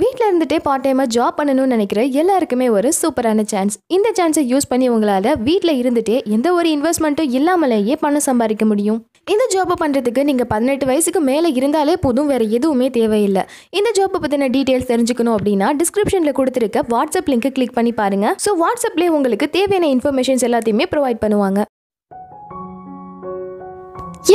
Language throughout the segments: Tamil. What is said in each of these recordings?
வீட்டில் இருந்துகிட்டே பார்ட் டைமாக ஜாப் பண்ணணும்னு நினைக்கிற எல்லாருக்குமே ஒரு சூப்பரான சான்ஸ் இந்த சான்ஸை யூஸ் பண்ணி உங்களால் வீட்டில் இருந்துகிட்டே எந்த ஒரு இன்வெஸ்ட்மெண்ட்டும் இல்லாமலேயே பணம் சம்பாதிக்க முடியும் இந்த ஜாப்பை பண்ணுறதுக்கு நீங்கள் பதினெட்டு வயசுக்கு மேலே இருந்தாலே போதும் வேறு எதுவுமே தேவையில்லை இந்த ஜாப்பை பற்றின டீட்டெயில்ஸ் தெரிஞ்சுக்கணும் அப்படின்னா டிஸ்கிரிப்ஷனில் கொடுத்துருக்க வாட்ஸ்அப் லிங்க்கை கிளிக் பண்ணி பாருங்கள் ஸோ வாட்ஸ்அப்லேயே உங்களுக்கு தேவையான இன்ஃபர்மேஷன்ஸ் எல்லாத்தையுமே ப்ரொவைட் பண்ணுவாங்க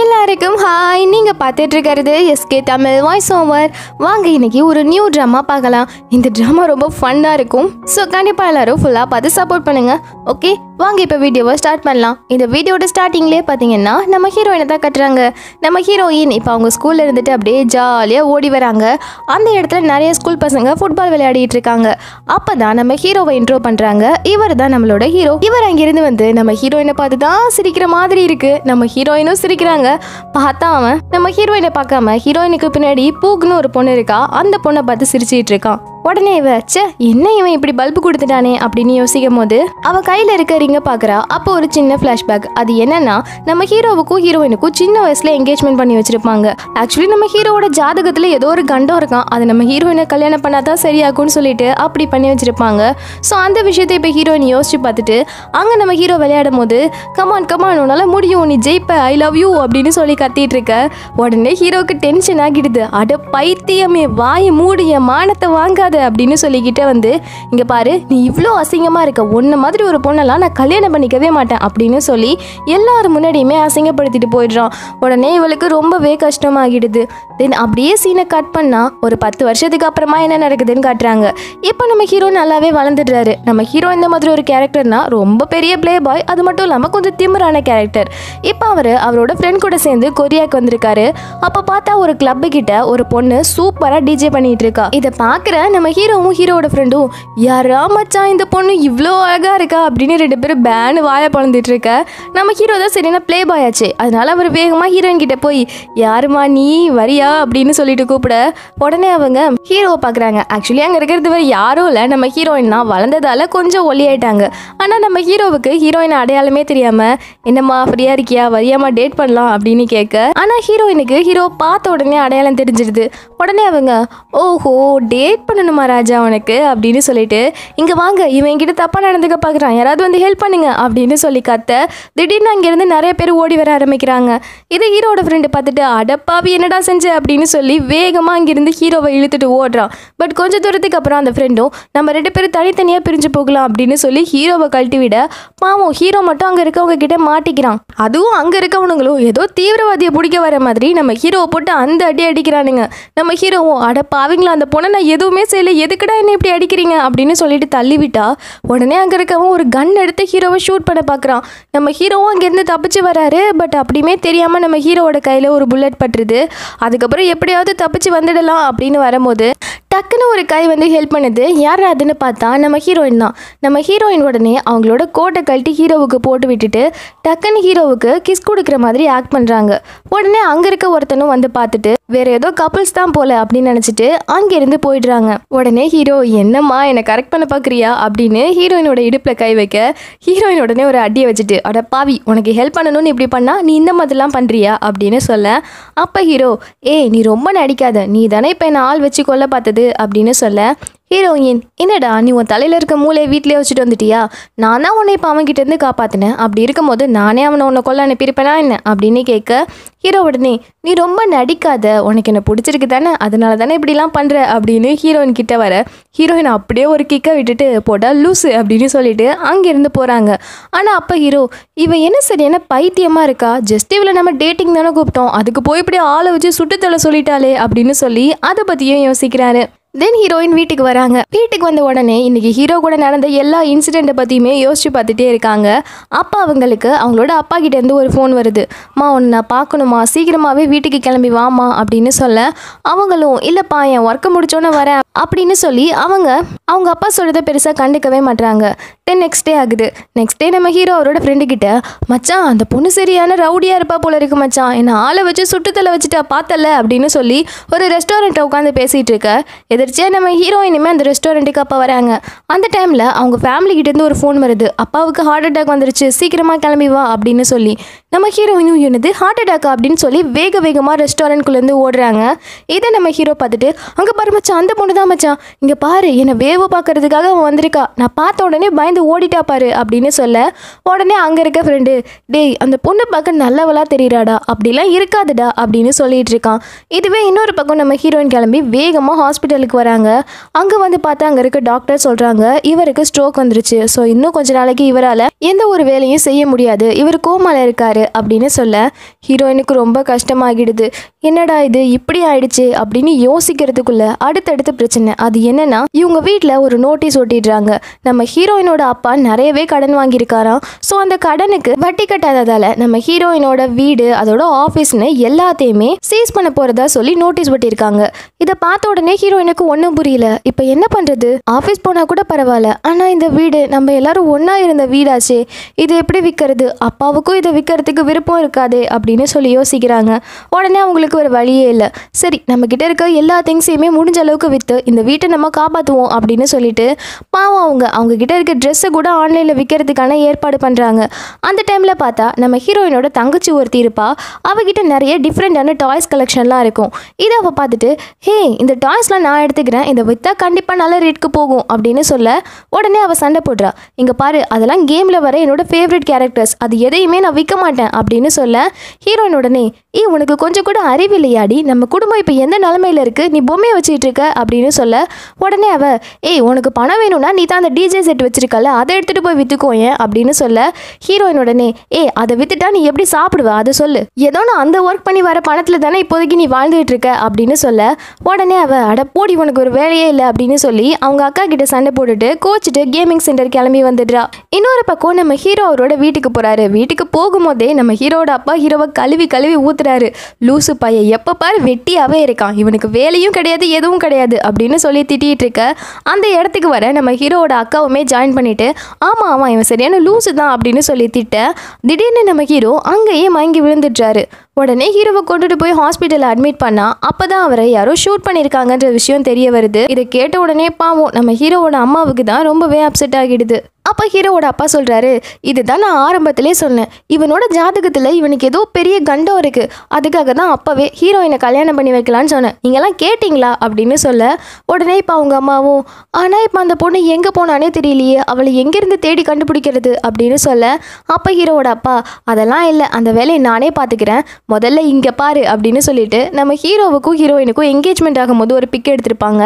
எல்லாருக்கும் ஹாய் நீங்கள் பார்த்துட்டு இருக்கிறது எஸ்கே தமிழ் வாய்ஸ் ஓவர் வாங்க இன்னைக்கு ஒரு நியூ ட்ராமா பார்க்கலாம் இந்த ட்ராமா ரொம்ப ஃபன்னாக இருக்கும் ஸோ கண்டிப்பாக எல்லாரும் ஃபுல்லாக பார்த்து சப்போர்ட் பண்ணுங்கள் ஓகே வாங்க இப்போ வீடியோவை ஸ்டார்ட் பண்ணலாம் இந்த வீடியோட ஸ்டார்டிங்லேயே பார்த்தீங்கன்னா நம்ம ஹீரோயினை தான் கட்டுறாங்க நம்ம ஹீரோயின் இப்போ அவங்க ஸ்கூலில் இருந்துட்டு அப்படியே ஜாலியாக ஓடி வராங்க அந்த இடத்துல நிறைய ஸ்கூல் பசங்க ஃபுட்பால் விளையாடிட்டு இருக்காங்க அப்போ தான் நம்ம ஹீரோவை இன்ட்ரோ பண்ணுறாங்க இவர் தான் நம்மளோட ஹீரோ இவர் அங்கிருந்து வந்து நம்ம ஹீரோயினை பார்த்து தான் சிரிக்கிற மாதிரி இருக்குது நம்ம ஹீரோயினும் சிரிக்கிறாங்க பார்த்தா அவன் நம்ம ஹீரோயினை பார்க்காம ஹீரோயினுக்கு பின்னாடி பூக்குன்னு ஒரு பொண்ணு இருக்கா அந்த பொண்ணை பார்த்து சிரிச்சிட்டு இருக்கான் உடனே இவ சே என்ன இவன் இப்படி பல்பு கொடுத்துட்டானே அப்படின்னு யோசிக்கும் போது அவன் கையில் இருக்கிற அப்படிங்க பார்க்குறா அப்போ ஒரு சின்ன ஃப்ளாஷ்பேக் அது என்னன்னா நம்ம ஹீரோவுக்கும் ஹீரோயினுக்கும் சின்ன வயசில் என்கேஜ்மெண்ட் பண்ணி வச்சிருப்பாங்க ஆக்சுவலி நம்ம ஹீரோவோட ஜாதகத்தில் ஏதோ ஒரு கண்டம் இருக்கான் அது நம்ம ஹீரோயினை கல்யாணம் பண்ணால் தான் சரியாகும்னு சொல்லிட்டு அப்படி பண்ணி வச்சிருப்பாங்க ஸோ அந்த விஷயத்தை இப்போ ஹீரோயின் யோசிச்சு பார்த்துட்டு அங்கே நம்ம ஹீரோ விளையாடும் போது கமான் கமான் உன்னால் முடியும் நீ ஜெயிப்ப ஐ லவ் யூ அப்படின்னு சொல்லி கத்திட்டு இருக்க உடனே ஹீரோவுக்கு டென்ஷன் ஆகிடுது அட பைத்தியமே வாய் மூடிய மானத்தை வாங்காத அப்படின்னு சொல்லிக்கிட்டே வந்து இங்கே பாரு நீ இவ்வளோ அசிங்கமாக இருக்க ஒன்று மாதிரி ஒரு பொண்ணெல்லாம் நான் கல்யாணம் பண்ணிக்கவே மாட்டேன் அப்படின்னு சொல்லி எல்லாரும் முன்னாடியுமே அசிங்கப்படுத்திட்டு போயிடுறான் உடனே இவளுக்கு ரொம்பவே கஷ்டமாகிடுது தென் அப்படியே சீனை கட் பண்ணால் ஒரு பத்து வருஷத்துக்கு அப்புறமா என்ன நடக்குதுன்னு காட்டுறாங்க இப்போ நம்ம ஹீரோ நல்லாவே வளர்ந்துடுறாரு நம்ம ஹீரோ இந்த மாதிரி ஒரு கேரக்டர்னா ரொம்ப பெரிய பிளே பாய் அது மட்டும் இல்லாமல் கொஞ்சம் திமிரான கேரக்டர் இப்போ அவர் அவரோட ஃப்ரெண்ட் கூட சேர்ந்து கொரியாவுக்கு வந்திருக்காரு அப்போ பார்த்தா ஒரு கிளப்பு கிட்ட ஒரு பொண்ணு சூப்பராக டிஜே பண்ணிட்டு இருக்கா இதை பார்க்குற நம்ம ஹீரோவும் ஹீரோவோட ஃப்ரெண்டும் யாரா மச்சா இந்த பொண்ணு இவ்வளோ அழகாக இருக்கா அப்படின்னு ரெண்டு பேர் பேனு வாயை பழந்துட்டு இருக்க நம்ம ஹீரோ தான் சரினா ப்ளே பாய் ஆச்சு அதனால அவர் வேகமாக ஹீரோயின் கிட்ட போய் யாருமா நீ வரியா அப்படின்னு சொல்லிட்டு கூப்பிட உடனே அவங்க ஹீரோவை பார்க்குறாங்க ஆக்சுவலி அங்கே இருக்கிறது வேறு யாரும் இல்லை நம்ம ஹீரோயின் தான் வளர்ந்ததால கொஞ்சம் ஆயிட்டாங்க ஆனால் நம்ம ஹீரோவுக்கு ஹீரோயின் அடையாளமே தெரியாமல் என்னம்மா ஃப்ரீயாக இருக்கியா வரியாமா டேட் பண்ணலாம் அப்படின்னு கேட்க ஆனால் ஹீரோயினுக்கு ஹீரோ பார்த்த உடனே அடையாளம் தெரிஞ்சிடுது உடனே அவங்க ஓஹோ டேட் பண்ணணுமா ராஜா உனக்கு அப்படின்னு சொல்லிட்டு இங்கே வாங்க இவன் கிட்ட தப்பாக நடந்துக்க பார்க்குறான் யாராவது வந்து ஹெல்ப் ஹெல்ப் பண்ணுங்க அப்படின்னு சொல்லி கத்த திடீர்னு அங்கேருந்து நிறைய பேர் ஓடி வர ஆரம்பிக்கிறாங்க இதை ஹீரோட ஃப்ரெண்டு பார்த்துட்டு அடப்பாவி என்னடா செஞ்ச அப்படின்னு சொல்லி வேகமாக அங்கேருந்து ஹீரோவை இழுத்துட்டு ஓடுறான் பட் கொஞ்சம் தூரத்துக்கு அப்புறம் அந்த ஃப்ரெண்டும் நம்ம ரெண்டு பேரும் தனித்தனியாக பிரிஞ்சு போகலாம் அப்படின்னு சொல்லி ஹீரோவை கழட்டி விட பாவம் ஹீரோ மட்டும் அங்கே இருக்கவங்க கிட்ட மாட்டிக்கிறான் அதுவும் அங்கே இருக்கவனுங்களும் ஏதோ தீவிரவாதியை பிடிக்க வர மாதிரி நம்ம ஹீரோவை போட்டு அந்த அடி அடிக்கிறானுங்க நம்ம ஹீரோவும் அட பாவிங்களா அந்த பொண்ணை நான் எதுவுமே செய்யல எதுக்குடா என்ன இப்படி அடிக்கிறீங்க அப்படின்னு சொல்லிட்டு தள்ளிவிட்டா உடனே அங்கே இருக்கவன் ஒரு கன் எடுத்து ஹீரோவை ஷூட் பண்ண பார்க்குறான் நம்ம ஹீரோவும் அங்கேருந்து தப்பிச்சு வராரு பட் அப்படியுமே தெரியாமல் நம்ம ஹீரோவோட கையில் ஒரு புல்லட் பட்டுருது அதுக்கப்புறம் எப்படியாவது தப்பிச்சு வந்துடலாம் அப்படின்னு வரும்போது டக்குன்னு ஒரு கை வந்து ஹெல்ப் பண்ணுது யார் அதுன்னு பார்த்தா நம்ம ஹீரோயின் தான் நம்ம ஹீரோயின் உடனே அவங்களோட கோட்டை கழட்டி ஹீரோவுக்கு போட்டு விட்டுட்டு டக்குன்னு ஹீரோவுக்கு கிஸ் கொடுக்குற மாதிரி ஆக்ட் பண்ணுறாங்க உடனே அங்கே இருக்க ஒருத்தனும் வந்து பார்த்துட்டு வேற ஏதோ கப்புள்ஸ் தான் போல அப்படின்னு நினச்சிட்டு இருந்து போயிடுறாங்க உடனே ஹீரோ என்னம்மா என்னை கரெக்ட் பண்ண பார்க்குறியா அப்படின்னு ஹீரோயினோட இடுப்பில் கை வைக்க ஹீரோயின் உடனே ஒரு அடியை வச்சுட்டு அட பாவி உனக்கு ஹெல்ப் பண்ணணும்னு இப்படி பண்ணால் நீ இந்த மாதிரிலாம் பண்ணுறியா அப்படின்னு சொல்ல அப்போ ஹீரோ ஏய் நீ ரொம்ப நடிக்காத நீ தானே இப்போ என்னை ஆள் வச்சு கொல்ல பார்த்தது அப்படின்னு சொல்ல ஹீரோயின் என்னடா நீ உன் தலையில் இருக்க மூளையை வீட்டிலே வச்சுட்டு வந்துட்டியா நான் தான் உன்னை இப்போ கிட்டேருந்து காப்பாற்றினேன் அப்படி இருக்கும்போது நானே அவனை உன்னை கொல்ல அனுப்பியிருப்பேனா என்ன அப்படின்னு கேட்க ஹீரோ உடனே நீ ரொம்ப நடிக்காத உனக்கு என்ன பிடிச்சிருக்கு தானே அதனால தானே இப்படிலாம் பண்ணுற அப்படின்னு ஹீரோயின் கிட்ட வர ஹீரோயின் அப்படியே ஒரு கிக்கை விட்டுட்டு போட்டால் லூஸு அப்படின்னு சொல்லிட்டு அங்கேருந்து போகிறாங்க ஆனால் அப்போ ஹீரோ இவன் என்ன சரியான பைத்தியமாக இருக்கா ஜஸ்ட் இவளை நம்ம டேட்டிங் தானே கூப்பிட்டோம் அதுக்கு போய் இப்படி ஆளை வச்சு சுட்டுத்தலை சொல்லிட்டாலே அப்படின்னு சொல்லி அதை பற்றியும் யோசிக்கிறாரு தென் ஹீரோயின் வீட்டுக்கு வராங்க வீட்டுக்கு வந்த உடனே இன்னைக்கு ஹீரோ கூட நடந்த எல்லா இன்சிடெண்ட்டை பற்றியுமே யோசிச்சு பார்த்துட்டே இருக்காங்க அப்பா அவங்களுக்கு அவங்களோட அப்பா இருந்து ஒரு ஃபோன் வருது மா உன்னை நான் பார்க்கணுமா சீக்கிரமாகவே வீட்டுக்கு கிளம்பி வாமா அப்படின்னு சொல்ல அவங்களும் இல்லைப்பா என் ஒர்க்கை முடிச்சோன்னே வரேன் அப்படின்னு சொல்லி அவங்க அவங்க அப்பா சொல்கிறத பெருசாக கண்டுக்கவே மாட்டாங்க தென் நெக்ஸ்ட் டே ஆகுது நெக்ஸ்ட் டே நம்ம ஹீரோ அவரோட ஃப்ரெண்டுக்கிட்ட மச்சான் அந்த பொண்ணு சரியான ரவுடியாக இருப்பா போல இருக்கு மச்சான் என்னை ஆளை வச்சு சுட்டுத்தலை வச்சுட்டா பார்த்தல அப்படின்னு சொல்லி ஒரு ரெஸ்டாரண்ட்டை உட்காந்து பேசிகிட்டு இருக்க எதிர்ச்சியாக நம்ம ஹீரோயினுமே அந்த ரெஸ்டாரண்ட்டுக்கு அப்பா வராங்க அந்த டைமில் அவங்க ஃபேமிலிக்கிட்டேருந்து ஒரு ஃபோன் வருது அப்பாவுக்கு ஹார்ட் அட்டாக் வந்துருச்சு சீக்கிரமாக கிளம்பி வா அப்படின்னு சொல்லி நம்ம ஹீரோயினும் இருந்து ஹார்ட் அட்டாக் அப்படின்னு சொல்லி வேக வேகமாக ரெஸ்டாரண்ட்குள்ளேருந்து ஓடுறாங்க இதை நம்ம ஹீரோ பார்த்துட்டு அங்கே பாரு மச்சான் அந்த பொண்ணு தான் மச்சான் இங்கே பாரு என்னை வேவு பார்க்கறதுக்காக அவன் வந்திருக்கா நான் பார்த்த உடனே பயந்து ஓடிட்டா பாரு அப்படின்னு சொல்ல உடனே அங்கே இருக்க ஃப்ரெண்டு டேய் அந்த பொண்ணு பார்க்க நல்லவளாக தெரியுறாடா அப்படிலாம் இருக்காதுடா அப்படின்னு சொல்லிட்டு இருக்கான் இதுவே இன்னொரு பக்கம் நம்ம ஹீரோயின் கிளம்பி வேகமாக ஹாஸ்பிட்டலுக்கு வராங்க அங்கே வந்து பார்த்தா அங்கே இருக்க டாக்டர் சொல்கிறாங்க இவருக்கு ஸ்ட்ரோக் வந்துருச்சு ஸோ இன்னும் கொஞ்ச நாளைக்கு இவரால் எந்த ஒரு வேலையும் செய்ய முடியாது இவர் கோமால இருக்காரு அப்படின்னு சொல்ல ஹீரோயினுக்கு ரொம்ப கஷ்டமாகிடுது என்னடா இது இப்படி ஆயிடுச்சு அப்படின்னு யோசிக்கிறதுக்குள்ள அடுத்தடுத்த பிரச்சனை அது என்னன்னா இவங்க வீட்டில் ஒரு நோட்டீஸ் ஒட்டிடுறாங்க நம்ம ஹீரோயினோட அப்பா நிறையவே கடன் வாங்கியிருக்காராம் ஸோ அந்த கடனுக்கு வட்டி கட்டாததால நம்ம ஹீரோயினோட வீடு அதோட ஆஃபீஸ்னு எல்லாத்தையுமே சீஸ் பண்ண போறதா சொல்லி நோட்டீஸ் ஒட்டியிருக்காங்க இதை பார்த்த உடனே ஹீரோயினுக்கு ஒன்றும் புரியல இப்போ என்ன பண்றது ஆஃபீஸ் போனால் கூட பரவாயில்ல ஆனால் இந்த வீடு நம்ம எல்லாரும் ஒன்றா இருந்த வீடாச்சே இது எப்படி விற்கிறது அப்பாவுக்கும் இதை விற்கிறதுக்கு அவங்களுக்கு விருப்பம் இருக்காதே அப்படின்னு சொல்லி யோசிக்கிறாங்க உடனே அவங்களுக்கு ஒரு வழியே இல்லை சரி நம்மக்கிட்ட இருக்க எல்லா திங்ஸையுமே முடிஞ்ச அளவுக்கு விற்று இந்த வீட்டை நம்ம காப்பாற்றுவோம் அப்படின்னு சொல்லிட்டு பாவம் அவங்க அவங்கக்கிட்ட இருக்க ட்ரெஸ்ஸை கூட ஆன்லைனில் விற்கிறதுக்கான ஏற்பாடு பண்ணுறாங்க அந்த டைமில் பார்த்தா நம்ம ஹீரோயினோட தங்கச்சி ஒருத்தி இருப்பா அவகிட்ட நிறைய டிஃப்ரெண்ட்டான டாய்ஸ் கலெக்ஷன்லாம் இருக்கும் இதை அவள் பார்த்துட்டு ஹே இந்த டாய்ஸ்லாம் நான் எடுத்துக்கிறேன் இதை விற்றா கண்டிப்பாக நல்ல ரேட்க்கு போகும் அப்படின்னு சொல்ல உடனே அவள் சண்டை போடுறா இங்கே பாரு அதெல்லாம் கேமில் வர என்னோட ஃபேவரட் கேரக்டர்ஸ் அது எதையுமே நான் விற்க மாட்டேன் மாட்டேன் அப்படின்னு சொல்ல ஹீரோயின் உடனே ஈ உனக்கு கொஞ்சம் கூட அறிவு இல்லையாடி நம்ம குடும்பம் இப்போ எந்த நிலமையில இருக்குது நீ பொம்மையை வச்சுட்டு இருக்க அப்படின்னு சொல்ல உடனே அவ ஏய் உனக்கு பணம் வேணும்னா நீ தான் அந்த டிஜே செட் வச்சிருக்கல அதை எடுத்துகிட்டு போய் விற்றுக்கோ ஏன் அப்படின்னு சொல்ல ஹீரோயின் உடனே ஏய் அதை விற்றுட்டா நீ எப்படி சாப்பிடுவ அதை சொல்லு ஏதோ நான் அந்த ஒர்க் பண்ணி வர பணத்தில் தானே இப்போதைக்கு நீ வாழ்ந்துகிட்டு இருக்க அப்படின்னு சொல்ல உடனே அவ அட போடி உனக்கு ஒரு வேலையே இல்லை அப்படின்னு சொல்லி அவங்க அக்கா கிட்ட சண்டை போட்டுட்டு கோச்சிட்டு கேமிங் சென்டர் கிளம்பி வந்துடுறா இன்னொரு பக்கம் நம்ம ஹீரோ அவரோட வீட்டுக்கு போறாரு வீட்டுக்கு போகும்போதே போதே நம்ம ஹீரோட அப்பா ஹீரோவை கழுவி கழுவி ஊத்துறாரு லூசு பையன் எப்போ பாரு வெட்டியாகவே இருக்கான் இவனுக்கு வேலையும் கிடையாது எதுவும் கிடையாது அப்படின்னு சொல்லி திட்டிகிட்டு இருக்க அந்த இடத்துக்கு வர நம்ம ஹீரோவோட அக்காவுமே ஜாயின் பண்ணிட்டு ஆமாம் ஆமாம் இவன் சரியான லூசு தான் அப்படின்னு சொல்லி திட்ட திடீர்னு நம்ம ஹீரோ அங்கேயே மயங்கி விழுந்துடுறாரு உடனே ஹீரோவை கொண்டுட்டு போய் ஹாஸ்பிட்டலில் அட்மிட் பண்ணா அப்போ தான் அவரை யாரோ ஷூட் பண்ணியிருக்காங்கன்ற விஷயம் தெரிய வருது இதை கேட்ட உடனே பாவம் நம்ம ஹீரோவோட அம்மாவுக்கு தான் ரொம்பவே அப்செட் ஆகிடுது அப்போ ஹீரோவோட அப்பா சொல்கிறாரு இதுதான் நான் ஆரம்பத்திலே சொன்னேன் இவனோட ஜாதகத்தில் இவனுக்கு ஏதோ பெரிய கண்டம் இருக்குது அதுக்காக தான் அப்போவே ஹீரோயினை கல்யாணம் பண்ணி வைக்கலான்னு சொன்னேன் நீங்களாம் கேட்டிங்களா அப்படின்னு சொல்ல உடனே இப்போ அவங்க அம்மாவும் ஆனால் இப்போ அந்த பொண்ணு எங்கே போனானே தெரியலையே அவளை எங்கேருந்து தேடி கண்டுபிடிக்கிறது அப்படின்னு சொல்ல அப்போ ஹீரோவோட அப்பா அதெல்லாம் இல்லை அந்த வேலையை நானே பார்த்துக்கிறேன் முதல்ல இங்கே பாரு அப்படின்னு சொல்லிட்டு நம்ம ஹீரோவுக்கும் ஹீரோயினுக்கும் என்கேஜ்மெண்ட் ஆகும்போது ஒரு பிக் எடுத்திருப்பாங்க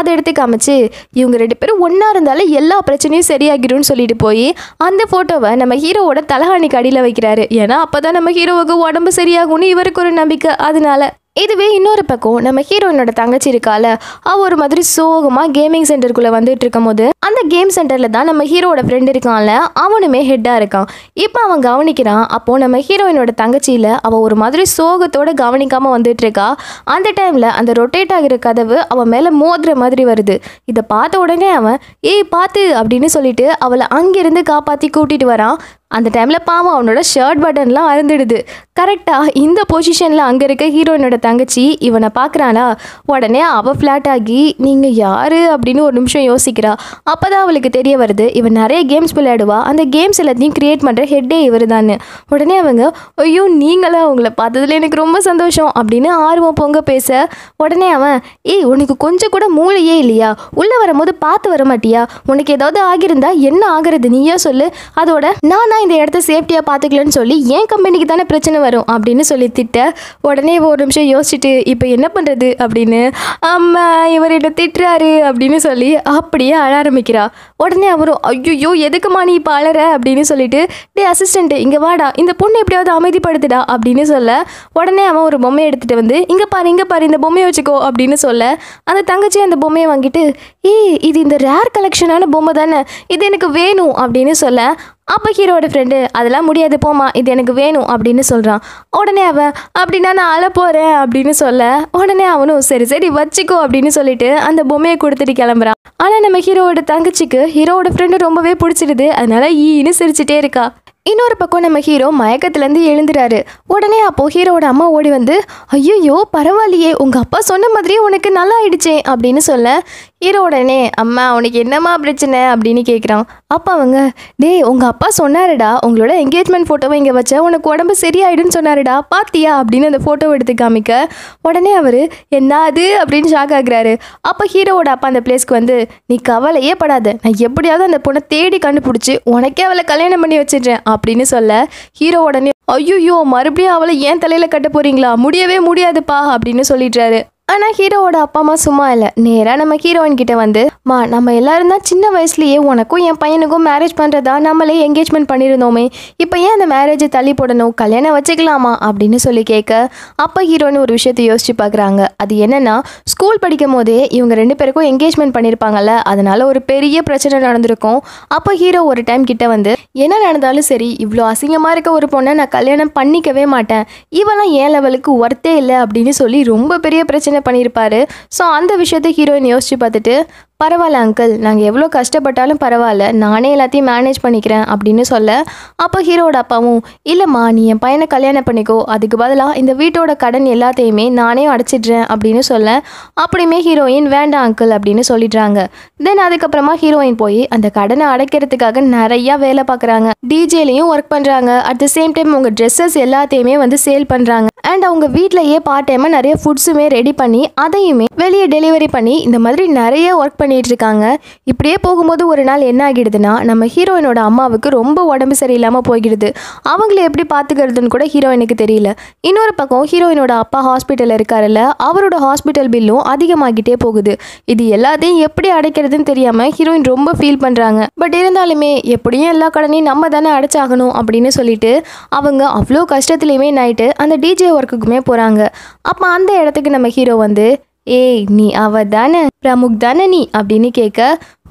அதை எடுத்து காமிச்சு இவங்க ரெண்டு பேரும் ஒன்றா இருந்தாலும் எல்லா பிரச்சனையும் சரியாகிடும்னு சொல்லிட்டு போய் அந்த ஃபோட்டோவை நம்ம ஹீரோவோட தலகாணி அடியில் வைக்கிறாரு ஏன்னா அப்போ தான் நம்ம ஹீரோவுக்கு உடம்பு சரியாகும்னு இவருக்கு ஒரு நம்பிக்கை அதனால இதுவே இன்னொரு பக்கம் நம்ம ஹீரோயினோட தங்கச்சி இருக்கால அவ ஒரு மாதிரி சோகமாக கேமிங் சென்டருக்குள்ள வந்துட்டு இருக்கும் போது அந்த கேம் சென்டரில் தான் நம்ம ஹீரோவோட ஃப்ரெண்ட் இருக்கான்ல அவனுமே ஹெட்டாக இருக்கான் இப்போ அவன் கவனிக்கிறான் அப்போது நம்ம ஹீரோயினோட தங்கச்சியில் அவள் ஒரு மாதிரி சோகத்தோட கவனிக்காமல் வந்துட்டு இருக்கா அந்த டைமில் அந்த ரொட்டேட் ஆகிற கதவு அவன் மேலே மோதுற மாதிரி வருது இதை பார்த்த உடனே அவன் ஏய் பார்த்து அப்படின்னு சொல்லிட்டு அவளை அங்கிருந்து காப்பாற்றி கூட்டிகிட்டு வரான் அந்த டைமில் பாவம் அவனோட ஷர்ட் பட்டன்லாம் அறந்துடுது கரெக்டாக இந்த பொசிஷனில் அங்கே இருக்க ஹீரோயினோட தங்கச்சி இவனை பார்க்குறானா உடனே அவள் ஃப்ளாட் ஆகி நீங்கள் யார் அப்படின்னு ஒரு நிமிஷம் யோசிக்கிறா அப்போ தான் அவளுக்கு தெரிய வருது இவன் நிறைய கேம்ஸ் விளையாடுவா அந்த கேம்ஸ் எல்லாத்தையும் க்ரியேட் பண்ணுற ஹெட்டே இவர் தான் உடனே அவங்க ஐயோ நீங்களா அவங்கள பார்த்ததுல எனக்கு ரொம்ப சந்தோஷம் அப்படின்னு ஆர்வம் பொங்க பேச உடனே அவன் ஏய் உனக்கு கொஞ்சம் கூட மூளையே இல்லையா உள்ளே வரும்போது பார்த்து வர மாட்டியா உனக்கு ஏதாவது ஆகியிருந்தா என்ன ஆகிறது நீயோ சொல்லு அதோட நான் நான் இந்த இடத்த சேஃப்டியாக பார்த்துக்கலன்னு சொல்லி என் கம்பெனிக்கு தானே பிரச்சனை வரும் அப்படின்னு சொல்லி திட்ட உடனே ஒரு நிமிஷம் யோசிச்சுட்டு இப்போ என்ன பண்ணுறது அப்படின்னு அம்மா இவர் என்ன திட்டுறாரு அப்படின்னு சொல்லி அப்படியே அழ ஆரம்பிக்கிறா உடனே அவரும் ஐயோ எதுக்குமா நீ இப்போ அழற அப்படின்னு சொல்லிட்டு டே அசிஸ்டண்ட்டு இங்கே வாடா இந்த பொண்ணு எப்படியாவது அமைதிப்படுத்துடா அப்படின்னு சொல்ல உடனே அவன் ஒரு பொம்மையை எடுத்துகிட்டு வந்து இங்கே பாரு இங்கே பாரு இந்த பொம்மையை வச்சுக்கோ அப்படின்னு சொல்ல அந்த தங்கச்சி அந்த பொம்மையை வாங்கிட்டு ஏய் இது இந்த ரேர் கலெக்ஷனான பொம்மை தானே இது எனக்கு வேணும் அப்படின்னு சொல்ல அப்போ ஹீரோட ஃப்ரெண்டு அதெல்லாம் முடியாது போமா இது எனக்கு வேணும் அப்படின்னு சொல்கிறான் உடனே அவன் அப்படின்னா நான் அழ போகிறேன் அப்படின்னு சொல்ல உடனே அவனும் சரி சரி வச்சுக்கோ அப்படின்னு சொல்லிட்டு அந்த பொம்மையை கொடுத்துட்டு கிளம்புறான் ஆனால் நம்ம ஹீரோவோட தங்கச்சிக்கு ஹீரோவோட ஃப்ரெண்டு ரொம்பவே பிடிச்சிருது அதனால ஈன்னு சிரிச்சிட்டே இருக்கா இன்னொரு பக்கம் நம்ம ஹீரோ மயக்கத்துலேருந்து எழுந்துறாரு உடனே அப்போது ஹீரோட அம்மா ஓடி வந்து ஐயோயோ பரவாயில்லையே உங்கள் அப்பா சொன்ன மாதிரியே உனக்கு நல்லா ஆயிடுச்சே அப்படின்னு சொல்ல ஹீரோ உடனே அம்மா உனக்கு என்னம்மா பிரச்சனை அப்படின்னு கேட்குறான் அப்பா அவங்க டே உங்கள் அப்பா சொன்னாருடா உங்களோட என்கேஜ்மெண்ட் ஃபோட்டோவை இங்கே வச்ச உனக்கு உடம்பு சரியாயிடுன்னு சொன்னாருடா பாத்தியா அப்படின்னு அந்த ஃபோட்டோ எடுத்து காமிக்க உடனே அவர் என்ன அது அப்படின்னு ஷாக் ஆகுறாரு அப்போ ஹீரோவோட அப்பா அந்த பிளேஸ்க்கு வந்து நீ கவலையே படாத நான் எப்படியாவது அந்த பொண்ணை தேடி கண்டுபிடிச்சி உனக்கே அவளை கல்யாணம் பண்ணி வச்சிடுறேன் அப்படின்னு சொல்ல ஹீரோ உடனே ஐயோ மறுபடியும் அவளை ஏன் தலையில் கட்ட போகிறீங்களா முடியவே முடியாதுப்பா அப்படின்னு சொல்லிடுறாரு ஆனால் ஹீரோவோட அப்பா அம்மா சும்மா இல்லை நேராக நம்ம ஹீரோயின் கிட்ட வந்து மா நம்ம எல்லாரும் தான் சின்ன வயசுலேயே உனக்கும் என் பையனுக்கும் மேரேஜ் பண்ணுறதா நம்மளே என்கேஜ்மெண்ட் பண்ணியிருந்தோமே இப்போ ஏன் அந்த மேரேஜை தள்ளி போடணும் கல்யாணம் வச்சுக்கலாமா அப்படின்னு சொல்லி கேட்க அப்பா ஹீரோன்னு ஒரு விஷயத்த யோசிச்சு பார்க்குறாங்க அது என்னென்னா ஸ்கூல் படிக்கும் போதே இவங்க ரெண்டு பேருக்கும் என்கேஜ்மெண்ட் பண்ணியிருப்பாங்கல்ல அதனால் ஒரு பெரிய பிரச்சனை நடந்திருக்கும் அப்போ ஹீரோ ஒரு டைம் கிட்ட வந்து என்ன நடந்தாலும் சரி இவ்வளோ அசிங்கமாக இருக்க ஒரு பொண்ணை நான் கல்யாணம் பண்ணிக்கவே மாட்டேன் இவெல்லாம் ஏன் லெவலுக்கு ஒர்த்தே இல்லை அப்படின்னு சொல்லி ரொம்ப பெரிய பிரச்சனை பண்ணியிருப்பாரு ஸோ அந்த விஷயத்தை ஹீரோயின் யோசித்து பார்த்துட்டு பரவாயில்ல அங்கிள் நாங்கள் எவ்வளோ கஷ்டப்பட்டாலும் பரவாயில்ல நானே எல்லாத்தையும் மேனேஜ் பண்ணிக்கிறேன் அப்படின்னு சொல்ல அப்போ ஹீரோட அப்பாவும் இல்லைம்மா நீ என் பையனை கல்யாணம் பண்ணிக்கோ அதுக்கு பதிலாக இந்த வீட்டோட கடன் எல்லாத்தையுமே நானே அடைச்சிடுறேன் அப்படின்னு சொல்ல அப்படியுமே ஹீரோயின் வேண்டாம் அங்கிள் அப்படின்னு சொல்லிடுறாங்க தென் அதுக்கப்புறமா ஹீரோயின் போய் அந்த கடனை அடைக்கிறதுக்காக நிறையா வேலை பார்க்குறாங்க டிஜேலையும் ஒர்க் பண்ணுறாங்க அட் த சேம் டைம் உங்கள் ட்ரெஸ்ஸஸ் எல்லாத்தையுமே வந்து சேல் பண்ணுறாங்க அண்ட் அவங்க வீட்டிலையே பார்ட் டைமாக நிறைய ஃபுட்ஸுமே ரெடி பண்ணி அதையுமே வெளியே டெலிவரி பண்ணி இந்த மாதிரி நிறைய ஒர்க் பண்ணிகிட்ருக்காங்க இப்படியே போகும்போது ஒரு நாள் என்ன ஆகிடுதுன்னா நம்ம ஹீரோயினோட அம்மாவுக்கு ரொம்ப உடம்பு சரியில்லாமல் போய்கிடுது அவங்கள எப்படி பார்த்துக்கிறதுன்னு கூட ஹீரோயினுக்கு தெரியல இன்னொரு பக்கம் ஹீரோயினோட அப்பா ஹாஸ்பிட்டலில் இருக்காருல்ல அவரோட ஹாஸ்பிட்டல் பில்லும் அதிகமாகிட்டே போகுது இது எல்லாத்தையும் எப்படி அடைக்கிறதுன்னு தெரியாமல் ஹீரோயின் ரொம்ப ஃபீல் பண்ணுறாங்க பட் இருந்தாலுமே எப்படியும் எல்லா கடனையும் நம்ம தானே அடைச்சாகணும் அப்படின்னு சொல்லிட்டு அவங்க அவ்வளோ கஷ்டத்துலேயுமே நைட்டு அந்த டிஜே ஒர்க்குக்குமே போகிறாங்க அப்போ அந்த இடத்துக்கு நம்ம ஹீரோ வந்து ஏய் நீ அவ தானே பிரமுக் தானே நீ அப்படின்னு கேட்க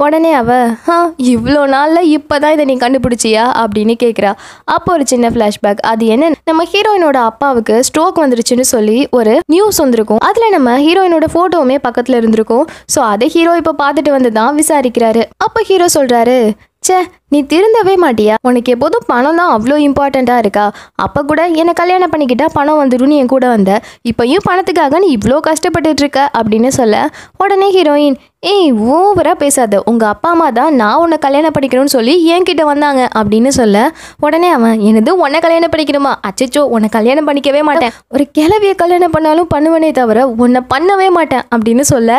உடனே அவ ஆ இவ்வளோ நாளில் இப்போ தான் இதை நீ கண்டுபிடிச்சியா அப்படின்னு கேட்குறா அப்போ ஒரு சின்ன ஃப்ளாஷ்பேக் அது என்ன நம்ம ஹீரோயினோட அப்பாவுக்கு ஸ்ட்ரோக் வந்துருச்சுன்னு சொல்லி ஒரு நியூஸ் வந்திருக்கும் அதில் நம்ம ஹீரோயினோட ஃபோட்டோவுமே பக்கத்தில் இருந்திருக்கும் ஸோ அதை ஹீரோ இப்போ பார்த்துட்டு வந்து தான் விசாரிக்கிறாரு அப்போ ஹீரோ சொல்கிறாரு சே நீ திருந்தவே மாட்டியா உனக்கு எப்போதும் பணம் தான் அவ்வளோ இம்பார்ட்டண்ட்டாக இருக்கா அப்போ கூட என்னை கல்யாணம் பண்ணிக்கிட்டா பணம் வந்துடும் என் கூட வந்த இப்போயும் பணத்துக்காக நீ இவ்வளோ கஷ்டப்பட்டுட்டு இருக்க அப்படின்னு சொல்ல உடனே ஹீரோயின் ஏய் ஓவராக பேசாத உங்கள் அப்பா அம்மா தான் நான் உன்னை கல்யாணம் படிக்கணும்னு சொல்லி என்கிட்ட வந்தாங்க அப்படின்னு சொல்ல உடனே அவன் எனது உன்னை கல்யாணம் படிக்கணுமா அச்சச்சோ உன்னை கல்யாணம் பண்ணிக்கவே மாட்டேன் ஒரு கிளவியை கல்யாணம் பண்ணாலும் பண்ணுவனே தவிர உன்னை பண்ணவே மாட்டேன் அப்படின்னு சொல்ல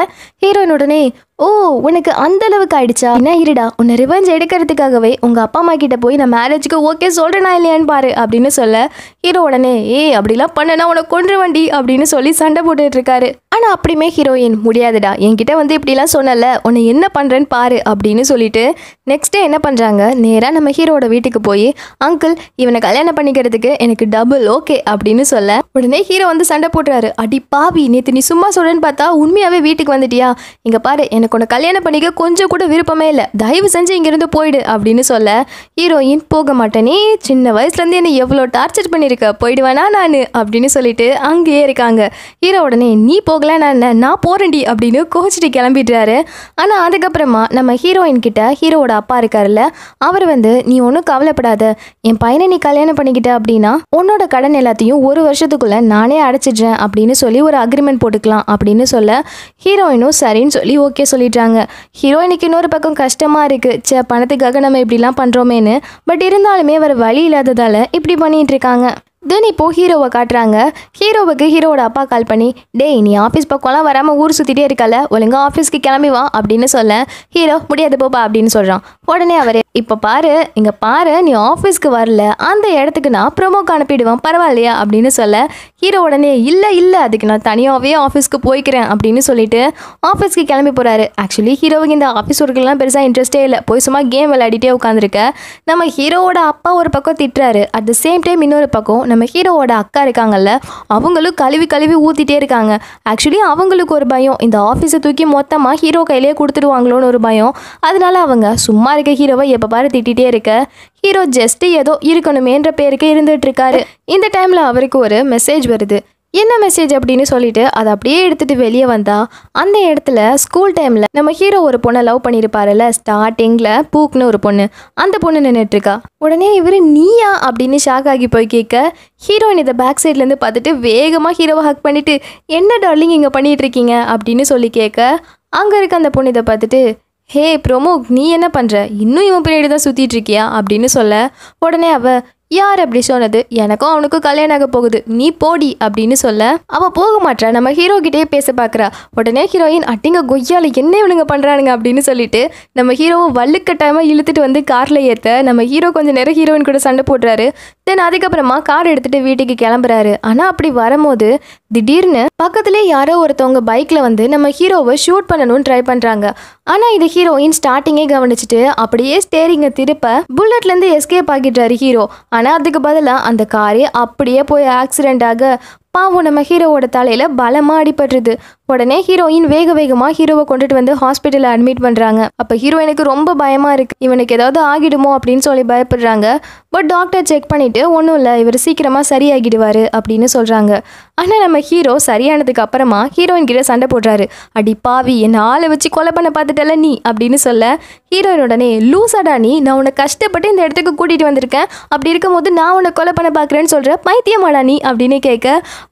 ஹீரோயின் உடனே ஓ உனக்கு அந்த அளவுக்கு ஆயிடுச்சா என்ன இருடா உன்னை ரிவெஞ்ச் எடுக்கிறதுக்காகவே ஹீரோவே உங்கள் அப்பா அம்மா கிட்ட போய் நான் மேரேஜுக்கு ஓகே சொல்கிறேனா இல்லையான்னு பாரு அப்படின்னு சொல்ல ஹீரோ உடனே ஏ அப்படிலாம் பண்ணனா உனக்கு கொன்று வண்டி அப்படின்னு சொல்லி சண்டை போட்டுட்டு இருக்காரு ஆனால் அப்படியுமே ஹீரோயின் முடியாதுடா என்கிட்ட வந்து இப்படிலாம் சொன்னல உன்னை என்ன பண்ணுறேன்னு பாரு அப்படின்னு சொல்லிட்டு நெக்ஸ்ட் டே என்ன பண்ணுறாங்க நேராக நம்ம ஹீரோட வீட்டுக்கு போய் அங்கிள் இவனை கல்யாணம் பண்ணிக்கிறதுக்கு எனக்கு டபுள் ஓகே அப்படின்னு சொல்ல உடனே ஹீரோ வந்து சண்டை போட்டுறாரு அடி பாவி நேற்று நீ சும்மா சொல்றேன்னு பார்த்தா உண்மையாகவே வீட்டுக்கு வந்துட்டியா இங்கே பாரு எனக்கு உன்னை கல்யாணம் பண்ணிக்க கொஞ்சம் கூட விருப்பமே இல்லை தயவு செஞ்சு இங்கேருந்து போயிடு அப்படின்னு அப்படின்னு சொல்ல ஹீரோயின் போக மாட்டேனே சின்ன வயசுலேருந்து என்னை எவ்வளோ டார்ச்சர் பண்ணியிருக்க போயிடுவேனா நான் அப்படின்னு சொல்லிட்டு அங்கேயே இருக்காங்க ஹீரோ உடனே நீ போகல நான் நான் போகிறேன்டி அப்படின்னு கோச்சிட்டு கிளம்பிடுறாரு ஆனால் அதுக்கப்புறமா நம்ம ஹீரோயின் கிட்ட ஹீரோவோட அப்பா இருக்காருல்ல அவர் வந்து நீ ஒன்றும் கவலைப்படாத என் பையனை நீ கல்யாணம் பண்ணிக்கிட்ட அப்படின்னா உன்னோட கடன் எல்லாத்தையும் ஒரு வருஷத்துக்குள்ளே நானே அடைச்சிடுறேன் அப்படின்னு சொல்லி ஒரு அக்ரிமெண்ட் போட்டுக்கலாம் அப்படின்னு சொல்ல ஹீரோயினும் சரின்னு சொல்லி ஓகே சொல்லிட்டாங்க ஹீரோயினுக்கு இன்னொரு பக்கம் கஷ்டமாக இருக்குது சே பணத்துக்காக நம்ம இப்படிலாம் பண்ணுறோமேனு பட் இருந்தாலுமே வர வழி இல்லாததால் இப்படி பண்ணிகிட்டு இருக்காங்க தென் இப்போது ஹீரோவை காட்டுறாங்க ஹீரோவுக்கு ஹீரோவோட அப்பா கால் பண்ணி டே நீ ஆஃபீஸ் பக்கம்லாம் வராமல் ஊர் சுற்றிட்டே இருக்கல ஒழுங்காக ஆஃபீஸ்க்கு கிளம்பி வா அப்படின்னு சொல்ல ஹீரோ முடியாது போப்பா அப்படின்னு சொல்கிறான் உடனே அவர் இப்போ பாரு இங்கே பாரு நீ ஆஃபீஸ்க்கு வரல அந்த இடத்துக்கு நான் ப்ரொமோக்கு அனுப்பிடுவேன் பரவாயில்லையா அப்படின்னு சொல்ல ஹீரோ உடனே இல்லை இல்லை அதுக்கு நான் தனியாகவே ஆஃபீஸ்க்கு போய்க்கிறேன் அப்படின்னு சொல்லிட்டு ஆஃபீஸ்க்கு கிளம்பி போகிறாரு ஆக்சுவலி ஹீரோவுக்கு இந்த ஆஃபீஸ் ஒர்க்கெலாம் பெருசாக இன்ட்ரெஸ்ட்டே இல்லை போய் சும்மா கேம் விளையாடிட்டே உட்காந்துருக்க நம்ம ஹீரோவோட அப்பா ஒரு பக்கம் திட்டுறாரு அட் த சேம் டைம் இன்னொரு பக்கம் நம்ம ஹீரோவோட அக்கா இருக்காங்கல்ல அவங்களும் கழுவி கழுவி ஊற்றிட்டே இருக்காங்க ஆக்சுவலி அவங்களுக்கு ஒரு பயம் இந்த ஆஃபீஸை தூக்கி மொத்தமாக ஹீரோ கையிலேயே கொடுத்துருவாங்களோன்னு ஒரு பயம் அதனால அவங்க சும்மா இருக்க ஹீரோவை எப்போ பாரு திட்டிகிட்டே இருக்க ஹீரோ ஜஸ்ட்டு ஏதோ இருக்கணுமேன்ற பேருக்கு இருந்துகிட்ருக்காரு இந்த டைமில் அவருக்கு ஒரு மெசேஜ் வருது என்ன மெசேஜ் அப்படின்னு சொல்லிட்டு அதை அப்படியே எடுத்துகிட்டு வெளியே வந்தா அந்த இடத்துல ஸ்கூல் டைமில் நம்ம ஹீரோ ஒரு பொண்ணை லவ் பண்ணியிருப்பாருல்ல ஸ்டார்டிங்கில் பூக்னு ஒரு பொண்ணு அந்த பொண்ணு இருக்கா உடனே இவர் நீயா அப்படின்னு ஷாக் ஆகி போய் கேட்க ஹீரோயின் இதை பேக் சைட்லேருந்து பார்த்துட்டு வேகமாக ஹீரோவை ஹக் பண்ணிவிட்டு என்ன டார்லிங் இங்கே பண்ணிகிட்ருக்கீங்க அப்படின்னு சொல்லி கேட்க அங்கே இருக்க அந்த பொண்ணு இதை பார்த்துட்டு ஹே ப்ரோமோ நீ என்ன பண்ணுற இன்னும் இவன் பின்னாடி தான் சுற்றிட்டு இருக்கியா அப்படின்னு சொல்ல உடனே அவள் யார் அப்படி சொன்னது எனக்கும் அவனுக்கும் கல்யாணம் ஆக போகுது நீ போடி அப்படின்னு சொல்ல அவ போக மாட்டா நம்ம ஹீரோ கிட்டே பேச பாக்குறா உடனே ஹீரோயின் அட்டிங்க கொய்யால என்ன இவனுங்க பண்ணுறானுங்க அப்படின்னு சொல்லிட்டு நம்ம ஹீரோவை வள்ளுக்கட்டாயமாக இழுத்துட்டு வந்து காரில் ஏற்ற நம்ம ஹீரோ கொஞ்சம் நேரம் ஹீரோயின் கூட சண்டை போடுறாரு தென் அதுக்கப்புறமா கார் எடுத்துட்டு வீட்டுக்கு கிளம்புறாரு ஆனால் அப்படி வரும்போது திடீர்னு பக்கத்துல யாரோ ஒருத்தவங்க பைக்கில் வந்து நம்ம ஹீரோவை ஷூட் பண்ணணும்னு ட்ரை பண்ணுறாங்க ஆனால் இது ஹீரோயின் ஸ்டார்டிங்கே கவனிச்சுட்டு அப்படியே ஸ்டேரிங்கை திருப்ப புல்லட்லேருந்து எஸ்கேப் ஆகிடுறாரு ஹீரோ ஆனால் அதுக்கு பதிலாக அந்த காரே அப்படியே போய் ஆக்சிடெண்ட்டாக பாவம் நம்ம ஹீரோவோட தலையில் பலமாக அடிபட்டுருது உடனே ஹீரோயின் வேக வேகமாக ஹீரோவை கொண்டுட்டு வந்து ஹாஸ்பிட்டலில் அட்மிட் பண்ணுறாங்க அப்போ ஹீரோயினுக்கு ரொம்ப பயமாக இருக்குது இவனுக்கு ஏதாவது ஆகிடுமோ அப்படின்னு சொல்லி பயப்படுறாங்க பட் டாக்டர் செக் பண்ணிவிட்டு ஒன்றும் இல்லை இவர் சீக்கிரமாக சரியாகிடுவார் அப்படின்னு சொல்கிறாங்க ஆனால் நம்ம ஹீரோ சரியானதுக்கு அப்புறமா ஹீரோயின் கிட்ட சண்டை போடுறாரு அடி பாவி என்னை ஆளை வச்சு கொலை பண்ண பார்த்துட்டல நீ அப்படின்னு சொல்ல ஹீரோயின் உடனே லூசாடா நீ நான் உன்னை கஷ்டப்பட்டு இந்த இடத்துக்கு கூட்டிகிட்டு வந்திருக்கேன் அப்படி இருக்கும்போது நான் உன்னை கொலை பண்ண பார்க்குறேன்னு சொல்கிற பைத்தியமாடா நீ அப்படின்னு கேட்க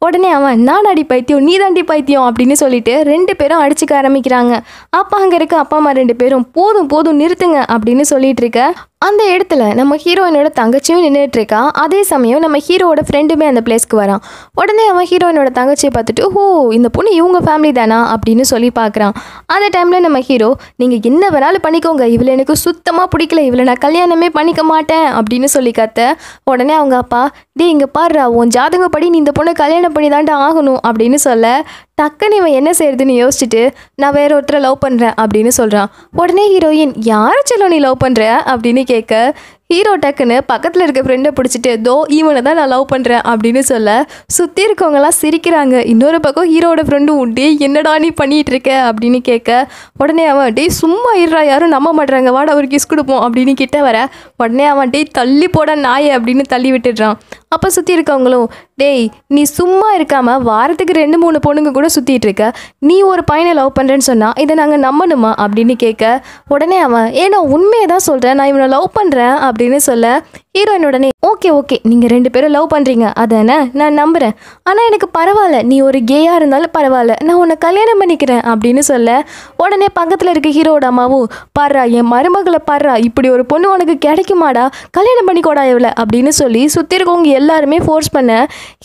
உடனே அவன் நான் அடி பைத்தியம் நீ தாண்டி பைத்தியம் அப்படின்னு சொல்லிட்டு ரெண்டு பேரும் அடிச்சுக்க ஆரம்பிக்கிறாங்க அப்பா அங்கே இருக்க அப்பா அம்மா ரெண்டு பேரும் போதும் போதும் நிறுத்துங்க அப்படின்னு சொல்லிட்டு இருக்க அந்த இடத்துல நம்ம ஹீரோயினோட தங்கச்சியும் நின்றுட்டு இருக்கா அதே சமயம் நம்ம ஹீரோவோட ஃப்ரெண்டுமே அந்த பிளேஸ்க்கு வரான் உடனே அவன் ஹீரோயினோட தங்கச்சியை பார்த்துட்டு ஓ இந்த பொண்ணு இவங்க ஃபேமிலி தானா அப்படின்னு சொல்லி பார்க்குறான் அந்த டைமில் நம்ம ஹீரோ நீங்கள் என்ன வேணாலும் பண்ணிக்கோங்க இவளை எனக்கு சுத்தமாக பிடிக்கல இவளை நான் கல்யாணமே பண்ணிக்க மாட்டேன் அப்படின்னு சொல்லி கத்த உடனே அவங்க அப்பா டே இங்கே பாடுறா உன் ஜாதகப்படி நீ இந்த பொண்ணை கல்யாணம் கல்யாணம் பண்ணி தான்ட்டு ஆகணும் அப்படின்னு சொல்ல டக்குன்னு இவன் என்ன செய்யறதுன்னு யோசிச்சுட்டு நான் வேற ஒருத்தரை லவ் பண்ணுறேன் அப்படின்னு சொல்கிறான் உடனே ஹீரோயின் யாரை செல்லோ நீ லவ் பண்ணுற அப்படின்னு கேட்க ஹீரோ டக்குன்னு பக்கத்தில் இருக்க ஃப்ரெண்டை பிடிச்சிட்டு தோ இவனை தான் நான் லவ் பண்ணுறேன் அப்படின்னு சொல்ல சுற்றி இருக்கவங்கலாம் சிரிக்கிறாங்க இன்னொரு பக்கம் ஹீரோட ஃப்ரெண்டும் உண்டி என்னடா நீ பண்ணிகிட்டு இருக்க அப்படின்னு கேட்க உடனே அவன் டீ சும்மா இருறா யாரும் நம்ப மாட்டுறாங்க வாடா ஒரு கிஸ் கொடுப்போம் அப்படின்னு கிட்ட வர உடனே அவன் டீ தள்ளி போட நாய் அப்படின்னு தள்ளி விட்டுடுறான் அப்போ சுற்றி இருக்கவங்களும் டேய் நீ சும்மா இருக்காமல் வாரத்துக்கு ரெண்டு மூணு பொண்ணுங்க கூட கூட சுற்றிட்டு இருக்க நீ ஒரு பையனை லவ் பண்ணுறேன்னு சொன்னால் இதை நாங்கள் நம்பணுமா அப்படின்னு கேட்க உடனே அவன் ஏன்னா உண்மையை தான் சொல்கிறேன் நான் இவனை லவ் பண்ணுறேன் அப்படின்னு சொல்ல ஹீரோயின் உடனே ஓகே ஓகே நீங்கள் ரெண்டு பேரும் லவ் பண்ணுறீங்க அதானே நான் நம்புகிறேன் ஆனால் எனக்கு பரவாயில்ல நீ ஒரு கேயாக இருந்தாலும் பரவாயில்ல நான் உன்னை கல்யாணம் பண்ணிக்கிறேன் அப்படின்னு சொல்ல உடனே பக்கத்தில் இருக்க ஹீரோட அம்மாவும் பாடுறா என் மருமகளை பாடுறா இப்படி ஒரு பொண்ணு உனக்கு கிடைக்குமாடா கல்யாணம் பண்ணிக்கோடா இவ்வளோ அப்படின்னு சொல்லி சுற்றி இருக்கவங்க எல்லாருமே ஃபோர்ஸ் பண்ண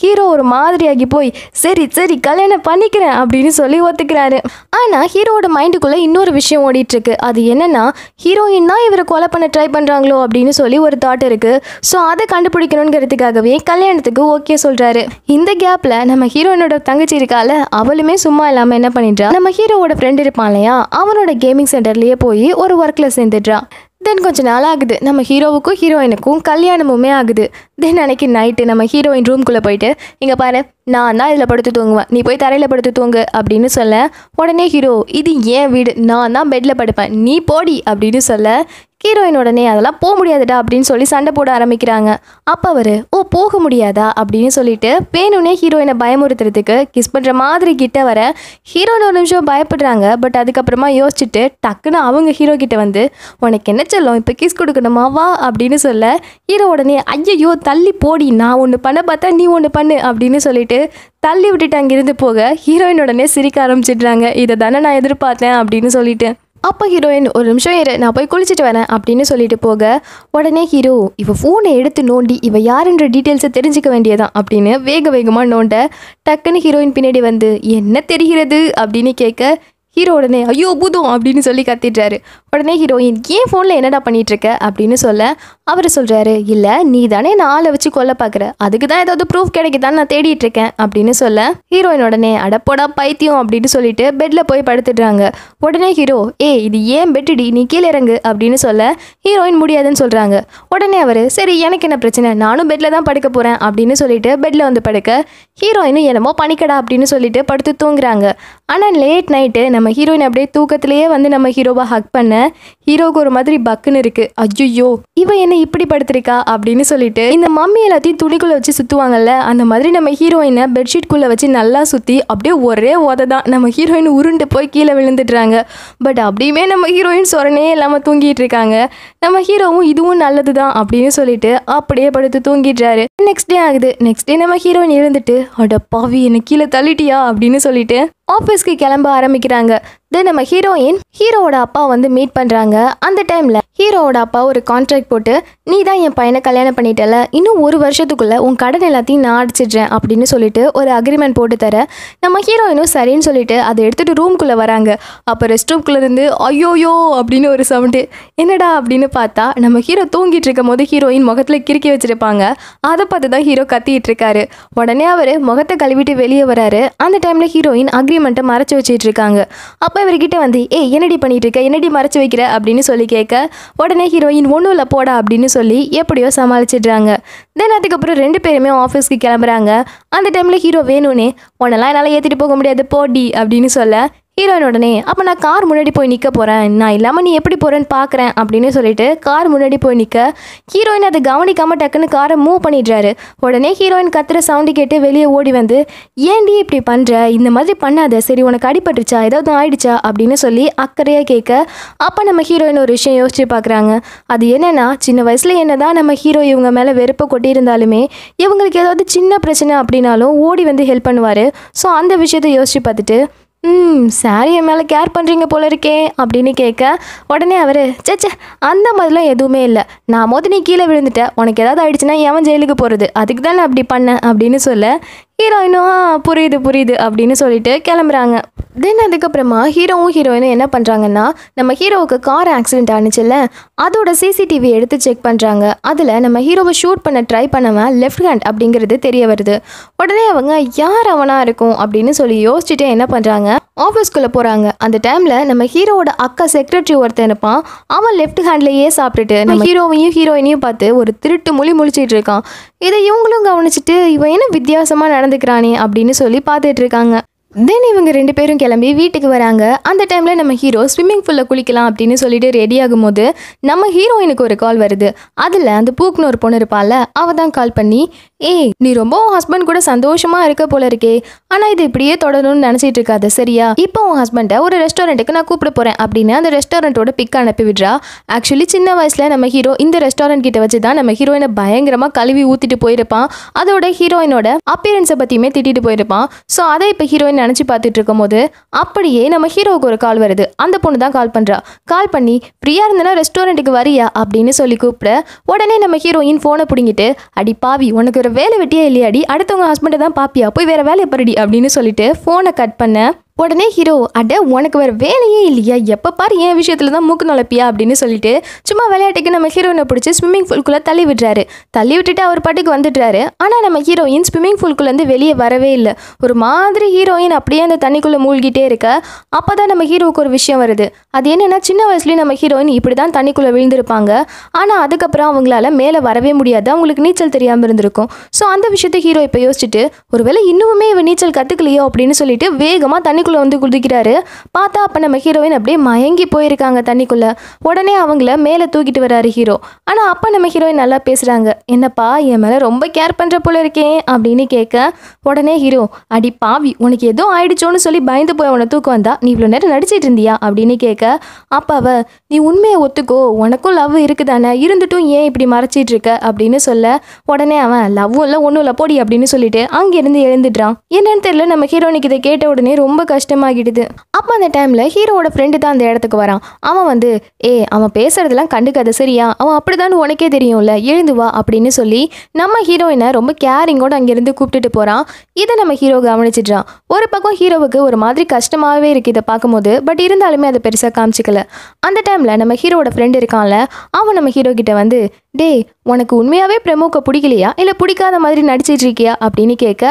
ஹீரோ ஒரு மாதிரியாகி போய் சரி சரி கல்யாணம் பண்ணி பண்ணிக்கிறேன் அப்படின்னு சொல்லி ஒத்துக்கிறாரு ஆனால் ஹீரோவோட மைண்டுக்குள்ளே இன்னொரு விஷயம் ஓடிட்டுருக்கு அது என்னென்னா ஹீரோயின் தான் இவரை கொலை பண்ண ட்ரை பண்ணுறாங்களோ அப்படின்னு சொல்லி ஒரு தாட் இருக்குது ஸோ அதை கண்டுபிடிக்கணுங்கிறதுக்காகவே கல்யாணத்துக்கு ஓகே சொல்கிறாரு இந்த கேப்பில் நம்ம ஹீரோயினோட தங்கச்சி இருக்கால அவளுமே சும்மா இல்லாமல் என்ன பண்ணிடுறா நம்ம ஹீரோவோட ஃப்ரெண்ட் இருப்பான் இல்லையா அவனோட கேமிங் சென்டர்லேயே போய் ஒரு ஒர்க்கில் சேர்ந்துடுறான் தென் கொஞ்ச நாள் ஆகுது நம்ம ஹீரோவுக்கும் ஹீரோயினுக்கும் கல்யாணமுமே ஆகுது தென் அன்னைக்கு நைட்டு நம்ம ஹீரோயின் ரூம்குள்ளே போயிட்டு இங்கே பாரு நான் தான் இதில் படுத்து தூங்குவேன் நீ போய் தரையில் படுத்து தூங்கு அப்படின்னு சொல்ல உடனே ஹீரோ இது ஏன் வீடு நான் தான் பெட்டில் படுப்பேன் நீ போடி அப்படின்னு சொல்ல ஹீரோயின் உடனே அதெல்லாம் போக முடியாதுடா அப்படின்னு சொல்லி சண்டை போட ஆரம்பிக்கிறாங்க அப்போ அவர் ஓ போக முடியாதா அப்படின்னு சொல்லிட்டு பேணுனே ஹீரோயினை பயமுறுத்துறதுக்கு கிஸ் பண்ணுற மாதிரி கிட்ட வர ஹீரோயின் ஒரு நிமிஷம் பயப்படுறாங்க பட் அதுக்கப்புறமா யோசிச்சுட்டு டக்குன்னு அவங்க ஹீரோ கிட்ட வந்து உனக்கு என்ன சொல்லும் இப்போ கிஸ் கொடுக்கணுமா வா அப்படின்னு சொல்ல ஹீரோ உடனே ஐயையோ தள்ளி போடி நான் ஒன்று பண்ண பார்த்தா நீ ஒன்று பண்ணு அப்படின்னு சொல்லிட்டு தள்ளி விட்டுட்டு அங்கேருந்து போக ஹீரோயின் உடனே சிரிக்க ஆரம்பிச்சிடுறாங்க இதை தானே நான் எதிர்பார்த்தேன் அப்படின்னு சொல்லிட்டு அப்போ ஹீரோயின் ஒரு நிமிஷம் இரு நான் போய் குளிச்சுட்டு வரேன் அப்படின்னு சொல்லிட்டு போக உடனே ஹீரோ இவள் ஃபோனை எடுத்து நோண்டி இவ யாருன்ற டீட்டெயில்ஸை தெரிஞ்சுக்க வேண்டியதான் அப்படின்னு வேக வேகமாக நோண்ட டக்குன்னு ஹீரோயின் பின்னாடி வந்து என்ன தெரிகிறது அப்படின்னு கேட்க ஹீரோ உடனே ஐயோ பூதம் அப்படின்னு சொல்லி கத்திடுறாரு உடனே ஹீரோயின் ஏன் ஃபோனில் என்னடா இருக்க அப்படின்னு சொல்ல அவர் சொல்கிறாரு இல்லை நீ தானே நான் ஆளை வச்சு கொல்ல பார்க்குற அதுக்கு தான் ஏதாவது ப்ரூஃப் கிடைக்குதான்னு நான் தேடிட்டு இருக்கேன் அப்படின்னு சொல்ல ஹீரோயின் உடனே அடப்போடா பைத்தியம் அப்படின்னு சொல்லிட்டு பெட்டில் போய் படுத்துடுறாங்க உடனே ஹீரோ ஏ இது ஏன் பெட்டுடி நீ கீழே இறங்கு அப்படின்னு சொல்ல ஹீரோயின் முடியாதுன்னு சொல்கிறாங்க உடனே அவர் சரி எனக்கு என்ன பிரச்சனை நானும் பெட்டில் தான் படுக்க போகிறேன் அப்படின்னு சொல்லிட்டு பெட்டில் வந்து படுக்க ஹீரோயினும் என்னமோ பணிக்கடா அப்படின்னு சொல்லிட்டு படுத்து தூங்குறாங்க ஆனால் லேட் நைட்டு நம்ம நம்ம ஹீரோயின் அப்படியே தூக்கத்திலேயே வந்து நம்ம ஹீரோவை ஹக் பண்ண ஹீரோவுக்கு ஒரு மாதிரி பக்குன்னு இருக்கு அஜ்ஜோ இவன் என்ன இப்படி படுத்திருக்கா அப்படின்னு சொல்லிட்டு இந்த மம்மி எல்லாத்தையும் துணிக்குள்ள வச்சு சுத்துவாங்கல்ல அந்த மாதிரி நம்ம ஹீரோயினை குள்ள வச்சு நல்லா சுத்தி அப்படியே ஒரே ஓத தான் நம்ம ஹீரோயின் உருண்டு போய் கீழே விழுந்துடுறாங்க பட் அப்படியுமே நம்ம ஹீரோயின் சொரணே இல்லாமல் தூங்கிட்டு இருக்காங்க நம்ம ஹீரோவும் இதுவும் நல்லது தான் அப்படின்னு சொல்லிட்டு அப்படியே படுத்து தூங்கிடுறாரு நெக்ஸ்ட் டே ஆகுது நெக்ஸ்ட் டே நம்ம ஹீரோயின் இருந்துட்டு அட பாவி என்னை கீழே தள்ளிட்டியா அப்படின்னு சொல்லிட்டு ஆஃபீஸ்க்கு கிளம்ப ஆரம்பிக்கிறாங்க தென் நம்ம ஹீரோயின் ஹீரோவோட அப்பா வந்து மீட் பண்ணுறாங்க அந்த டைமில் ஹீரோவோட அப்பா ஒரு கான்ட்ராக்ட் போட்டு நீ தான் என் பையனை கல்யாணம் பண்ணிட்டல இன்னும் ஒரு வருஷத்துக்குள்ளே உன் கடன் எல்லாத்தையும் நான் அடிச்சிடுறேன் அப்படின்னு சொல்லிட்டு ஒரு அக்ரிமெண்ட் போட்டு தர நம்ம ஹீரோயினும் சரின்னு சொல்லிட்டு அதை எடுத்துகிட்டு ரூம்குள்ளே வராங்க அப்போ ரெஸ்ட் ரூம்குள்ளேருந்து ஐயோயோ அப்படின்னு ஒரு சவுண்டு என்னடா அப்படின்னு பார்த்தா நம்ம ஹீரோ தூங்கிட்டு இருக்கும் போது ஹீரோயின் முகத்தில் கிறுக்கி வச்சுருப்பாங்க அதை பார்த்து தான் ஹீரோ கத்திகிட்டு இருக்காரு உடனே அவர் முகத்தை கழுவிட்டு வெளியே வராரு அந்த டைமில் ஹீரோயின் அக்ரிமெண்ட்டை மறைச்சி வச்சுட்டு இருக்காங்க அப்போ அப்போ இவர்கிட்ட வந்து ஏ என்னடி பண்ணிகிட்டு இருக்க என்னடி மறைச்சி வைக்கிற அப்படின்னு சொல்லி கேட்க உடனே ஹீரோயின் ஒன்றும் இல்லை போடா அப்படின்னு சொல்லி எப்படியோ சமாளிச்சிடுறாங்க தென் அதுக்கப்புறம் ரெண்டு பேருமே ஆஃபீஸ்க்கு கிளம்புறாங்க அந்த டைமில் ஹீரோ வேணும்னே உன்னெல்லாம் என்னால் ஏற்றிட்டு போக முடியாது போடி அப்படின்னு சொல்ல ஹீரோயின் உடனே அப்போ நான் கார் முன்னாடி போய் நிற்க போகிறேன் நான் இல்லாமல் நீ எப்படி போகிறேன்னு பார்க்குறேன் அப்படின்னு சொல்லிட்டு கார் முன்னாடி போய் நிற்க ஹீரோயின் அதை கவனிக்காமல் டக்குன்னு காரை மூவ் பண்ணிடுறாரு உடனே ஹீரோயின் கத்துற சவுண்டு கேட்டு வெளியே ஓடி வந்து ஏன்டி இப்படி பண்ணுற இந்த மாதிரி பண்ணாத சரி உனக்கு அடிபட்டுருச்சா ஏதாவது ஆயிடுச்சா அப்படின்னு சொல்லி அக்கறையாக கேட்க அப்போ நம்ம ஹீரோயின் ஒரு விஷயம் யோசிச்சு பார்க்குறாங்க அது என்னென்னா சின்ன வயசில் என்ன தான் நம்ம ஹீரோ இவங்க மேலே வெறுப்பை கொட்டியிருந்தாலுமே இவங்களுக்கு ஏதாவது சின்ன பிரச்சனை அப்படின்னாலும் ஓடி வந்து ஹெல்ப் பண்ணுவார் ஸோ அந்த விஷயத்தை யோசிச்சு பார்த்துட்டு ம் சாரி என் மேலே கேர் பண்ணுறீங்க போல இருக்கே அப்படின்னு கேட்க உடனே அவர் சேச்சே அந்த மாதிரிலாம் எதுவுமே இல்லை நான் மோதி நீ கீழே விழுந்துட்டேன் உனக்கு ஏதாவது ஆயிடுச்சுன்னா ஏன் ஜெயிலுக்கு போகிறது அதுக்கு தான் நான் அப்படி பண்ணேன் அப்படின்னு சொல்ல ஹீரோயினும் புரியுது புரியுது அப்படின்னு சொல்லிட்டு கிளம்புறாங்க தென் அதுக்கப்புறமா ஹீரோவும் ஹீரோயினும் என்ன பண்ணுறாங்கன்னா நம்ம ஹீரோவுக்கு கார் ஆக்சிடென்ட் ஆனிச்சுல்ல அதோட சிசிடிவி எடுத்து செக் பண்ணுறாங்க அதில் நம்ம ஹீரோவை ஷூட் பண்ண ட்ரை பண்ணவன் லெஃப்ட் ஹேண்ட் அப்படிங்கிறது தெரிய வருது உடனே அவங்க யார் அவனாக இருக்கும் அப்படின்னு சொல்லி யோசிச்சுட்டே என்ன பண்ணுறாங்க ஆஃபீஸ்க்குள்ளே போகிறாங்க அந்த டைமில் நம்ம ஹீரோவோட அக்கா செக்ரட்டரி ஒருத்தன் இருப்பான் அவன் லெஃப்ட் ஹேண்ட்லேயே சாப்பிட்டுட்டு நம்ம ஹீரோவையும் ஹீரோயினையும் பார்த்து ஒரு திருட்டு மொழி முழிச்சிட்டு இருக்கான் இதை இவங்களும் கவனிச்சிட்டு இவன் என்ன வித்தியாசமாக நடந்து நடந்துக்கிறானே அப்படின்னு சொல்லி பார்த்துட்டு இருக்காங்க தென் இவங்க ரெண்டு பேரும் கிளம்பி வீட்டுக்கு வராங்க அந்த டைமில் நம்ம ஹீரோ ஸ்விம்மிங் பூலில் குளிக்கலாம் அப்படின்னு சொல்லிட்டு ரெடி ஆகும்போது நம்ம ஹீரோயினுக்கு ஒரு கால் வருது அதில் அந்த பூக்குன்னு ஒரு பொண்ணு இருப்பால அவள் தான் கால் பண்ணி ஏய் நீ ரொம்ப உன் ஹஸ்பண்ட் கூட சந்தோஷமா இருக்க போல இருக்கே ஆனா இது இப்படியே தொடரணும்னு நினைச்சிட்டு இருக்காது சரியா இப்போ உன் ஹஸ்பண்டை ஒரு ரெஸ்டாரண்ட்டுக்கு நான் கூப்பிட போறேன் அப்படின்னு அந்த ரெஸ்டாரண்ட்டோட பிக் அனுப்பி விடுறா ஆக்சுவலி சின்ன வயசுல நம்ம ஹீரோ இந்த ரெஸ்டாரண்ட் கிட்ட வச்சு தான் நம்ம ஹீரோயினை பயங்கரமா கழுவி ஊத்திட்டு போயிருப்பான் அதோட ஹீரோயினோட அப்பியரன்ஸை பத்தியுமே திட்டிட்டு போயிருப்பான் ஸோ அதை இப்போ ஹீரோயின் நினைச்சு பார்த்துட்டு இருக்கும் போது அப்படியே நம்ம ஹீரோவுக்கு ஒரு கால் வருது அந்த பொண்ணு தான் கால் பண்றா கால் பண்ணி ஃப்ரீயா இருந்தனா ரெஸ்டாரண்ட்டுக்கு வரியா அப்படின்னு சொல்லி கூப்பிட உடனே நம்ம ஹீரோயின் போனை பிடிங்கிட்டு அடி பாவி உனக்கு வேலை வெட்டியே இல்லையாடி அடுத்தவங்க ஹஸ்பண்டை தான் பாப்பியா போய் வேற வேலையை பாருடி அப்படின்னு சொல்லிட்டு ஃபோனை கட் பண்ண உடனே ஹீரோ அட உனக்கு வேறு வேலையே இல்லையா எப்போ பாரு என் விஷயத்தில் தான் மூக்கு நுழைப்பியா அப்படின்னு சொல்லிட்டு சும்மா விளையாட்டுக்கு நம்ம ஹீரோயினை பிடிச்சி ஸ்விம்மிங் ஃபூல்குள்ளே தள்ளி விடுறாரு தள்ளி விட்டுட்டு அவர் பாட்டுக்கு வந்துடுறாரு ஆனால் நம்ம ஹீரோயின் ஸ்விம்மிங் பூல்குள்ளேருந்து வெளியே வரவே இல்லை ஒரு மாதிரி ஹீரோயின் அப்படியே அந்த தண்ணிக்குள்ளே மூழ்கிட்டே இருக்க அப்போ தான் நம்ம ஹீரோவுக்கு ஒரு விஷயம் வருது அது என்னென்னா சின்ன வயசுலேயும் நம்ம ஹீரோயின் இப்படி தான் தண்ணிக்குள்ளே விழுந்திருப்பாங்க ஆனால் அதுக்கப்புறம் அவங்களால மேலே வரவே முடியாது அவங்களுக்கு நீச்சல் தெரியாமல் இருந்திருக்கும் ஸோ அந்த விஷயத்தை ஹீரோ இப்போ யோசிச்சுட்டு ஒருவேளை இன்னுமே இவன் நீச்சல் கற்றுக்கலையோ அப்படின்னு சொல்லிட்டு வேகமாக தண்ணி தண்ணிக்குள்ளே வந்து குதிக்கிறாரு பார்த்தா அப்போ நம்ம ஹீரோயின் அப்படியே மயங்கி போயிருக்காங்க தண்ணிக்குள்ளே உடனே அவங்கள மேலே தூக்கிட்டு வராரு ஹீரோ ஆனால் அப்போ நம்ம ஹீரோயின் நல்லா பேசுகிறாங்க என்னப்பா என் மேலே ரொம்ப கேர் பண்ணுற போல இருக்கேன் அப்படின்னு கேட்க உடனே ஹீரோ அடி பாவி உனக்கு எதுவும் ஆயிடுச்சோன்னு சொல்லி பயந்து போய் அவனை தூக்கு வந்தா நீ இவ்வளோ நேரம் நடிச்சிட்டு இருந்தியா அப்படின்னு கேட்க அப்பாவ நீ உண்மையை ஒத்துக்கோ உனக்கும் லவ் இருக்குதானே இருந்துட்டும் ஏன் இப்படி மறைச்சிட்டு இருக்க அப்படின்னு சொல்ல உடனே அவன் லவ்வும் இல்லை ஒன்றும் இல்லை போடி அப்படின்னு சொல்லிட்டு அங்கேருந்து எழுந்துடுறான் என்னன்னு தெரியல நம்ம ஹீரோனுக்கு இதை கேட்ட உடனே ரொம்ப கஷ்டமாகிடுது அப்போ அந்த டைமில் ஹீரோவோட ஃப்ரெண்டு தான் அந்த இடத்துக்கு வரான் அவன் வந்து ஏ அவன் பேசுகிறதெல்லாம் கண்டுக்காத சரியா அவன் அப்படிதான் உனக்கே தெரியும்ல எழுந்து வா அப்படின்னு சொல்லி நம்ம ஹீரோயினை ரொம்ப கேரிங்கோடு அங்கேருந்து கூப்பிட்டுட்டு போகிறான் இதை நம்ம ஹீரோ கவனிச்சிடுறான் ஒரு பக்கம் ஹீரோவுக்கு ஒரு மாதிரி கஷ்டமாகவே இருக்குது இதை பார்க்கும்போது பட் இருந்தாலுமே அதை பெருசாக காமிச்சிக்கல அந்த டைமில் நம்ம ஹீரோட ஃப்ரெண்டு இருக்கான்ல அவன் நம்ம ஹீரோ கிட்ட வந்து டே உனக்கு உண்மையாகவே பிரமுக பிடிக்கலையா இல்லை பிடிக்காத மாதிரி நடிச்சிட்டு இருக்கியா அப்படின்னு கேட்க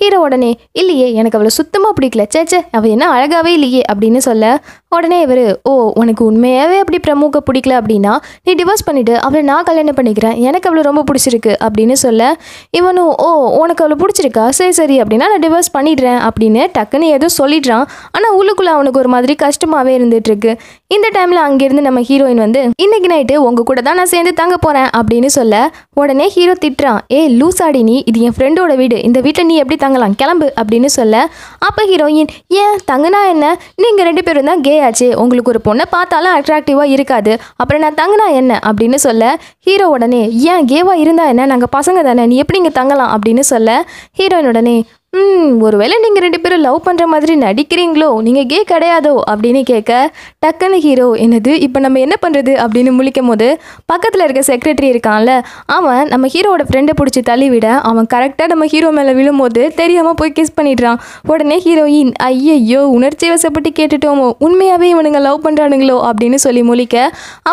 ஹீரோ உடனே இல்லையே எனக்கு அவ்வளோ சுத்தமாக பிடிக்கல சேச்சே அவள் என்ன அழகாகவே இல்லையே அப்படின்னு சொல்ல உடனே இவர் ஓ உனக்கு உண்மையாகவே அப்படி பிரமுக பிடிக்கல அப்படின்னா நீ டிவோர்ஸ் பண்ணிவிட்டு அவளை நான் கல்யாணம் பண்ணிக்கிறேன் எனக்கு அவ்வளோ ரொம்ப பிடிச்சிருக்கு அப்படின்னு சொல்ல இவனும் ஓ உனக்கு அவ்வளோ பிடிச்சிருக்கா சரி சரி அப்படின்னா நான் டிவோர்ஸ் பண்ணிடுறேன் அப்படின்னு டக்குன்னு எதுவும் சொல்லிடுறான் ஆனால் உள்ளுக்குள்ளே அவனுக்கு ஒரு மாதிரி கஷ்டமாகவே இருந்துகிட்ருக்கு இந்த டைமில் அங்கேருந்து நம்ம ஹீரோயின் வந்து இன்னைக்கு நைட்டு உங்கள் கூட தான் நான் சேர்ந்து தங்க போகிறேன் அப்படின்னு சொல்ல உடனே ஹீரோ திட்டுறான் ஏ லூசாடி நீ இது என் ஃப்ரெண்டோட வீடு இந்த வீட்டில் நீ எப்படி தங்கலாம் கிளம்பு அப்படின்னு சொல்ல அப்போ ஹீரோயின் ஏன் தங்கினா என்ன நீங்கள் ரெண்டு பேரும் தான் கே ஆச்சு உங்களுக்கு ஒரு பொண்ணை பார்த்தாலும் அட்ராக்டிவாக இருக்காது அப்புறம் நான் தங்கினா என்ன அப்படின்னு சொல்ல ஹீரோ உடனே ஏன் கேவாக இருந்தால் என்ன நாங்கள் பசங்க தானே நீ எப்படி இங்கே தங்கலாம் அப்படின்னு சொல்ல ஹீரோயின் உடனே ம் ஒருவேளை நீங்கள் ரெண்டு பேரும் லவ் பண்ணுற மாதிரி நடிக்கிறீங்களோ நீங்கள் கே கிடையாதோ அப்படின்னு கேட்க டக்குன்னு ஹீரோ என்னது இப்போ நம்ம என்ன பண்ணுறது அப்படின்னு முழிக்கும் போது பக்கத்தில் இருக்க செக்ரட்டரி இருக்கான்ல அவன் நம்ம ஹீரோவோட ஃப்ரெண்டை பிடிச்சி தள்ளிவிட அவன் கரெக்டாக நம்ம ஹீரோ மேலே விழும்போது தெரியாமல் போய் கிஸ் பண்ணிடுறான் உடனே ஹீரோயின் ஐயையோ உணர்ச்சி வசப்பட்டு கேட்டுட்டோமோ உண்மையாகவே இவனுங்க லவ் பண்ணுறானுங்களோ அப்படின்னு சொல்லி முழிக்க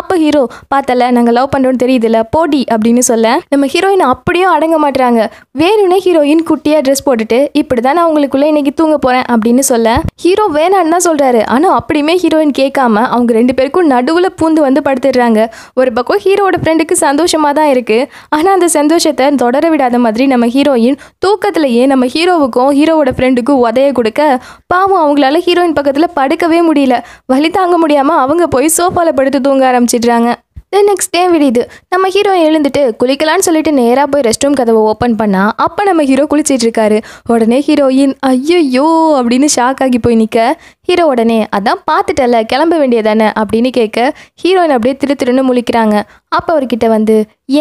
அப்போ ஹீரோ பார்த்தல நாங்கள் லவ் பண்ணுறோன்னு தெரியுதுல போடி அப்படின்னு சொல்ல நம்ம ஹீரோயின் அப்படியும் அடங்க மாட்டுறாங்க வேணும்னே ஹீரோயின் குட்டியாக ட்ரெஸ் போட்டுட்டு இப்படி தான் நான் உங்களுக்குள்ளே இன்னைக்கு தூங்க போகிறேன் அப்படின்னு சொல்ல ஹீரோ வேணான்னு தான் சொல்கிறாரு ஆனால் அப்படியுமே ஹீரோயின் கேட்காம அவங்க ரெண்டு பேருக்கும் நடுவில் பூந்து வந்து படுத்துடுறாங்க ஒரு பக்கம் ஹீரோட ஃப்ரெண்டுக்கு சந்தோஷமாக தான் இருக்குது ஆனால் அந்த சந்தோஷத்தை தொடர விடாத மாதிரி நம்ம ஹீரோயின் தூக்கத்திலேயே நம்ம ஹீரோவுக்கும் ஹீரோவோட ஃப்ரெண்டுக்கும் உதைய கொடுக்க பாவம் அவங்களால ஹீரோயின் பக்கத்தில் படுக்கவே முடியல வழி தாங்க முடியாமல் அவங்க போய் சோஃபாவில் படுத்து தூங்க ஆரம்பிச்சிடுறாங்க தென் நெக்ஸ்ட் டே விடியுது நம்ம ஹீரோ எழுந்துட்டு குளிக்கலான்னு சொல்லிட்டு நேராக போய் ரெஸ்ட் ரூம் கதவை ஓப்பன் பண்ணால் அப்போ நம்ம ஹீரோ குளிச்சிட்டு இருக்காரு உடனே ஹீரோயின் ஐயோ அப்படின்னு ஷாக் ஆகி போய் நிற்க ஹீரோ உடனே அதான் பார்த்துட்டல கிளம்ப வேண்டியதானே அப்படின்னு கேட்க ஹீரோயின் அப்படியே திரு திருன்னு முழிக்கிறாங்க அப்போ அவர்கிட்ட வந்து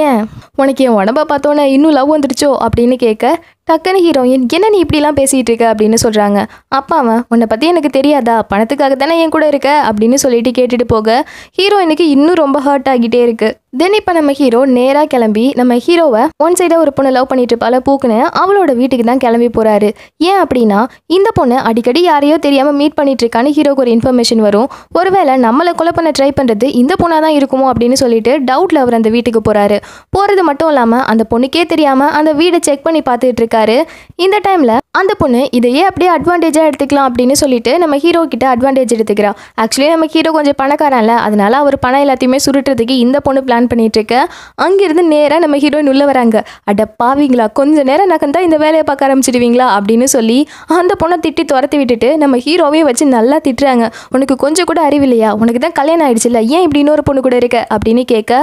ஏன் உனக்கு என் உடம்ப பார்த்தோன்னே இன்னும் லவ் வந்துடுச்சோ அப்படின்னு கேட்க டக்குன்னு ஹீரோயின் என்ன நீ இப்படிலாம் பேசிகிட்டு இருக்க அப்படின்னு சொல்கிறாங்க அப்பாவன் உன்னை பற்றி எனக்கு தெரியாதா பணத்துக்காக தானே என் கூட இருக்க அப்படின்னு சொல்லிட்டு கேட்டுட்டு போக ஹீரோயினுக்கு இன்னும் ரொம்ப ஹர்ட் ஆகிட்டே இருக்குது தென் இப்போ நம்ம ஹீரோ நேராக கிளம்பி நம்ம ஹீரோவை ஒன் சைடாக ஒரு பொண்ணு லவ் பண்ணிட்டு இருப்பால பூக்குன்னு அவளோட வீட்டுக்கு தான் கிளம்பி போகிறாரு ஏன் அப்படின்னா இந்த பொண்ணு அடிக்கடி யாரையோ தெரியாமல் மீட் பண்ணிட்டு இருக்கான்னு ஹீரோக்கு ஒரு இன்ஃபர்மேஷன் வரும் ஒருவேளை நம்மளை கொலை பண்ண ட்ரை பண்ணுறது இந்த பொண்ணாக தான் இருக்குமோ அப்படின்னு சொல்லிட்டு டவுட்டில் அவர் அந்த வீட்டுக்கு போகிறாரு போகிறது மட்டும் இல்லாமல் அந்த பொண்ணுக்கே தெரியாமல் அந்த வீடை செக் பண்ணி பார்த்துட்டு இருக்காரு இந்த டைமில் அந்த பொண்ணு இதையே அப்படியே அட்வான்டேஜாக எடுத்துக்கலாம் அப்படின்னு சொல்லிட்டு நம்ம ஹீரோ கிட்ட அட்வான்டேஜ் எடுத்துக்கிறான் ஆக்சுவலி நம்ம ஹீரோ கொஞ்சம் பணக்காரன்ல அதனால அவர் பணம் எல்லாத்தையுமே சுருட்டுறதுக்கு இந்த பொண்ணு பிளான் பிளான் பண்ணிகிட்ருக்கேன் அங்கேருந்து நேராக நம்ம ஹீரோயின் உள்ளே வராங்க அட பாவீங்களா கொஞ்ச நேரம் நகர்ந்தால் இந்த வேலையை பார்க்க ஆரம்பிச்சிடுவீங்களா அப்படின்னு சொல்லி அந்த பொண்ணை திட்டி துரத்தி விட்டுட்டு நம்ம ஹீரோவே வச்சு நல்லா திட்டுறாங்க உனக்கு கொஞ்சம் கூட அறிவில்லையா உனக்கு தான் கல்யாணம் ஆயிடுச்சுல்ல ஏன் இப்படி இன்னொரு பொண்ணு கூட இருக்க அப்படின்னு கேட்க